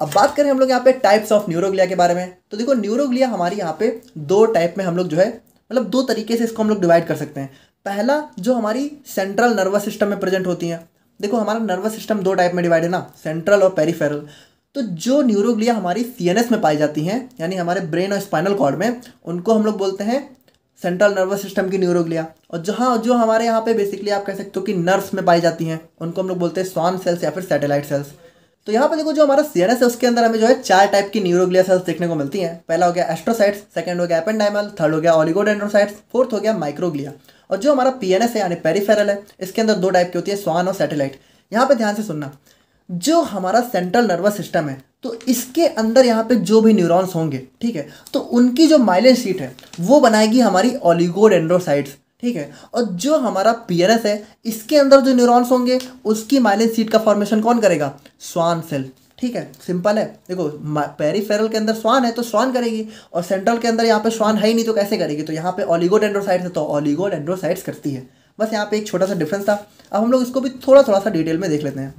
अब बात करें हम लोग यहाँ पे टाइप्स ऑफ न्यूरोग्लिया के बारे में तो देखो न्यूरोग्लिया हमारी यहाँ पे दो टाइप में हम लोग जो है मतलब दो तरीके से इसको हम लोग डिवाइड कर सकते हैं पहला जो हमारी सेंट्रल नर्वस सिस्टम में प्रेजेंट होती हैं देखो हमारा नर्वस सिस्टम दो टाइप में डिवाइड है ना सेंट्रल और पेरीफेरल तो जो न्यूरोग्लिया हमारी सी में पाई जाती हैं यानी हमारे ब्रेन और स्पाइनल कॉर्ड में उनको हम लोग बोलते हैं सेंट्रल नर्वस सिस्टम की न्यूरोग्लिया और जहाँ जो हमारे यहाँ पे बेसिकली आप कह सकते हो कि नर्व्स में पाई जाती हैं उनको हम लोग बोलते हैं स्वान सेल्स या फिर सैटेलाइट सेल्स तो यहाँ पर देखो जो हमारा सीएनएस है उसके अंदर हमें जो है चार टाइप की न्यूरोग्लिया सेल्स देखने को मिलती हैं पहला हो गया एस्ट्रोसाइट्स सेकंड हो गया एपेंडाइमल थर्ड हो गया ऑलिगोडेंड्रोसाइट्स फोर्थ हो गया माइक्रोग्लिया और जो हमारा पी है यानी पेरीफेरल है इसके अंदर दो टाइप की होती है स्वान और सैटेलाइट यहाँ पर ध्यान से सुनना जो हमारा सेंट्रल नर्वस सिस्टम है तो इसके अंदर यहाँ पे जो भी न्यूरॉन्स होंगे ठीक है तो उनकी जो माइलेज सीट है वो बनाएगी हमारी ऑलिगोडेंड्रोसाइट्स ठीक है और जो हमारा पीआरएस है इसके अंदर जो न्यूरॉन्स होंगे उसकी माइलिन सीट का फॉर्मेशन कौन करेगा स्वान सेल ठीक है सिंपल है देखो पेरीफेरल के अंदर स्वान है तो स्वान करेगी और सेंट्रल के अंदर यहाँ पे स्वान है ही नहीं तो कैसे करेगी तो यहाँ पे ऑलिगोडेंड्रोसाइट्स है तो ऑलिगोडेंड्रोसाइट्स करती है बस यहाँ पे एक छोटा सा डिफरेंस था अब हम लोग इसको भी थोड़ा थोड़ा सा डिटेल में देख लेते हैं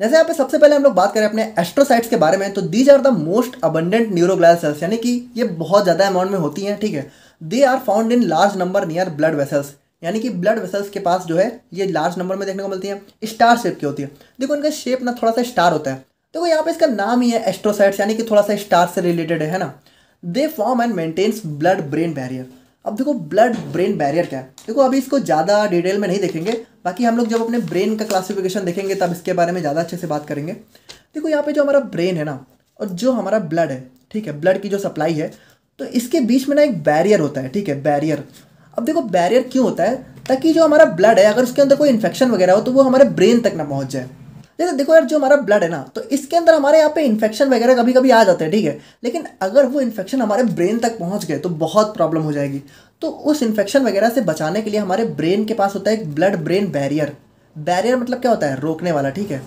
जैसे यहाँ पे सबसे पहले हम लोग बात करें अपने एस्ट्रोसाइट्स के बारे में तो these are the most abundant neuroglial cells यानी कि ये बहुत ज़्यादा अमाउंट में होती हैं ठीक है they are found in large number near blood vessels यानी कि ब्लड वेसल्स के पास जो है ये लार्ज नंबर में देखने को मिलती है स्टार शेप की होती है देखो इनका शेप ना थोड़ा सा स्टार होता है देखो यहाँ पे इसका नाम ही है एस्ट्रोसाइट्स यानी कि थोड़ा सा स्टार से रिलेटेड है ना they form and maintains blood brain barrier अब देखो ब्लड ब्रेन बैरियर क्या है देखो अभी इसको ज़्यादा डिटेल में नहीं देखेंगे बाकी हम लोग जब अपने ब्रेन का क्लासिफिकेशन देखेंगे तब इसके बारे में ज़्यादा अच्छे से बात करेंगे देखो यहाँ पे जो हमारा ब्रेन है ना और जो हमारा ब्लड है ठीक है ब्लड की जो सप्लाई है तो इसके बीच में ना एक बैरियर होता है ठीक है बैरियर अब देखो बैरियर क्यों होता है ताकि जो हमारा ब्लड है अगर उसके अंदर कोई इन्फेक्शन वगैरह हो तो वो हमारे ब्रेन तक ना पहुंच जाए जैसे देखो यार जो हमारा ब्लड है ना तो इसके अंदर हमारे यहाँ पे इन्फेक्शन वगैरह कभी कभी आ जाते हैं ठीक है लेकिन अगर वो इन्फेक्शन हमारे ब्रेन तक पहुँच गए तो बहुत प्रॉब्लम हो जाएगी तो उस इन्फेक्शन वगैरह से बचाने के लिए हमारे ब्रेन के पास होता है एक ब्लड ब्रेन बैरियर बैरियर मतलब क्या होता है रोकने वाला ठीक है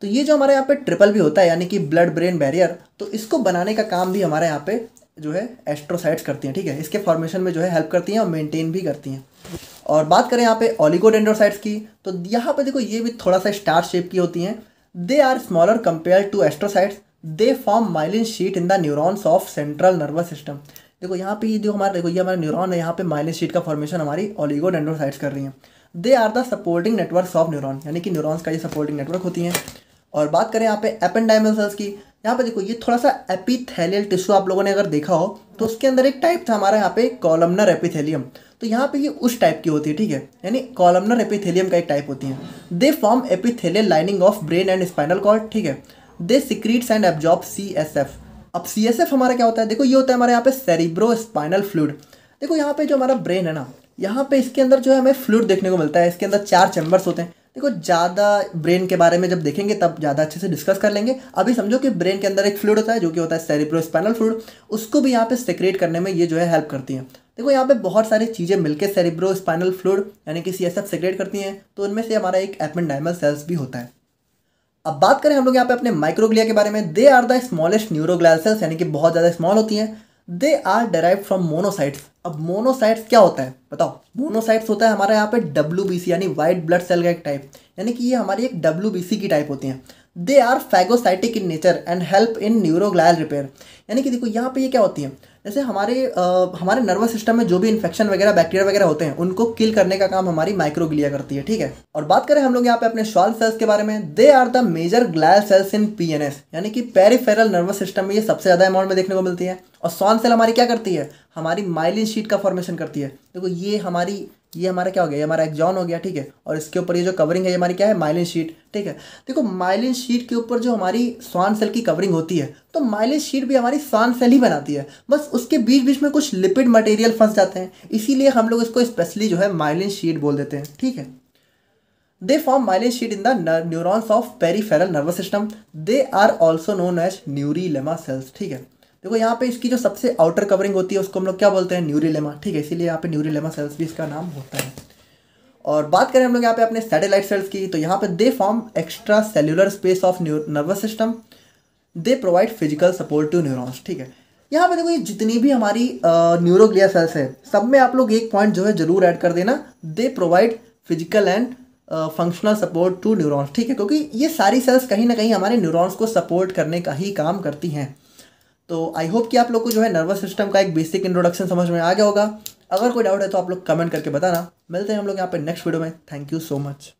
तो ये जो हमारे यहाँ पे ट्रिपल भी होता है यानी कि ब्लड ब्रेन बैरियर तो इसको बनाने का काम भी हमारे यहाँ पे जो है एस्ट्रोसाइट्स करती हैं ठीक है इसके फॉर्मेशन में जो है हेल्प करती हैं और मेंटेन भी करती हैं और बात करें यहाँ पे ऑलिगोडेंड्रोसाइट्स की तो यहाँ पे देखो ये भी थोड़ा सा स्टार शेप की होती हैं they are smaller compare to astrocytes they form myelin sheet in the neurons of central nervous system देखो यहाँ पे ये जो हमारा देखो ये हमारा न्यूरॉन है यहाँ पे माइलिन शीट का फॉर्मेशन हमारी ऑलिगोडेंड्रोसाइट्स कर रही हैं they are the supporting network of neuron यानी कि न्यूरॉन्स का ये सपोर्टिंग नेटवर्क होती हैं और बात करें यहाँ पे एपेंडाइमल सेल्स की यहाँ पे देखो ये थोड़ा सा एपिथेलियल टिश्यू आप लोगों ने अगर देखा हो तो उसके अंदर एक टाइप था हमारा यहाँ पे कॉलमनर एपिथेलियम तो यहाँ पे ये उस टाइप की होती है ठीक है यानी कॉलमनर एपिथेलियम का एक टाइप होती है they form epithelial lining of brain and spinal cord ठीक है they secretes and absorb C S F अब सी एस एफ हमारा क्या होता है देखो ये होता है हमारे यहाँ पे सेरिब्रो स्पाइनल फ्लूड देखो यहाँ पे जो हमारा ब्रेन है ना यहाँ पे इसके अंदर जो है हमें फ्लूड देखने को मिलता है इसके अंदर चार चैम्बर्स होते हैं देखो ज़्यादा ब्रेन के बारे में जब देखेंगे तब ज़्यादा अच्छे से डिस्कस कर लेंगे अभी समझो कि ब्रेन के अंदर एक फ्लूड होता है जो कि होता है सेरिब्रोस्पाइनल फ्लूड उसको भी यहाँ पे सेक्रेट करने में ये जो है हेल्प करती हैं देखो यहाँ पे बहुत सारी चीज़ें मिलकर सेरिब्रो स्पाइनल फ्लूड यानी कि सी एस एफ सेक्रेट करती हैं तो उनमें से हमारा एक एपेंडाइमल सेल्स भी होता है अब बात करें हम लोग यहाँ पे अपने माइक्रोग्लिया के बारे में they are the smallest neuroglial cells यानी कि बहुत ज़्यादा स्मॉल होती हैं they are derive from monocytes अब मोनोसाइट्स क्या होता है बताओ मोनोसाइट्स होता है हमारे यहाँ पे डब्ल्यू यानी वाइट ब्लड सेल का एक टाइप यानी कि ये हमारी एक डब्ल्यू की टाइप होती हैं they are phagocytic in nature and help in neuroglial repair यानी कि देखो यहाँ पे ये क्या होती है जैसे हमारे आ, हमारे नर्वस सिस्टम में जो भी इन्फेक्शन वगैरह बैक्टीरिया वगैरह होते हैं उनको किल करने का काम हमारी माइक्रोग्लिया करती है ठीक है और बात करें हम लोग यहाँ पे अपने श्वाल सेल्स के बारे में they are the major glial cells in P यानी कि पेरीफेरल नर्वस सिस्टम में ये सबसे ज़्यादा अमाउंट में देखने को मिलती है और सॉन सेल हमारी क्या करती है हमारी माइलिन शीट का फॉर्मेशन करती है देखो ये हमारी कि ये हमारा क्या हो गया ये हमारा एक्जॉन हो गया ठीक है और इसके ऊपर ये जो कवरिंग है ये हमारी क्या है माइलिन शीट ठीक है देखो माइलिन शीट के ऊपर जो हमारी स्वान सेल की कवरिंग होती है तो माइलिन शीट भी हमारी स्वान सेल ही बनाती है बस उसके बीच बीच में कुछ लिपिड मटेरियल फंस जाते हैं इसीलिए हम लोग इसको स्पेशली जो है माइलिन शीट बोल देते हैं ठीक है they form myelin sheath in the of peripheral nervous system they are also known as न्यूरी neurelema सेल्स ठीक है देखो यहाँ पे इसकी जो सबसे आउटर कवरिंग होती है उसको हम लोग क्या बोलते हैं न्यूरीलेमा ठीक है इसीलिए यहाँ पे न्यूरीलेमा सेल्स भी इसका नाम होता है और बात करें हम लोग यहाँ पे अपने सैटेलाइट सेल्स की तो यहाँ पे they form extra cellular space of nervous system they provide physical support to neurons ठीक है यहाँ पे देखो ये जितनी भी हमारी न्यूरोग्लिया सेल्स है सब में आप लोग एक पॉइंट जो है जरूर ऐड कर देना they provide physical and functional support to neurons ठीक है क्योंकि ये सारी सेल्स कहीं ना कहीं हमारे न्यूरोन्स को सपोर्ट करने का ही काम करती हैं तो आई होप कि आप लोग को जो है नर्वस सिस्टम का एक बेसिक इंट्रोडक्शन समझ में आ गया होगा अगर कोई डाउट है तो आप लोग कमेंट करके बताना मिलते हैं हम लोग यहाँ पे नेक्स्ट वीडियो में थैंक यू सो मच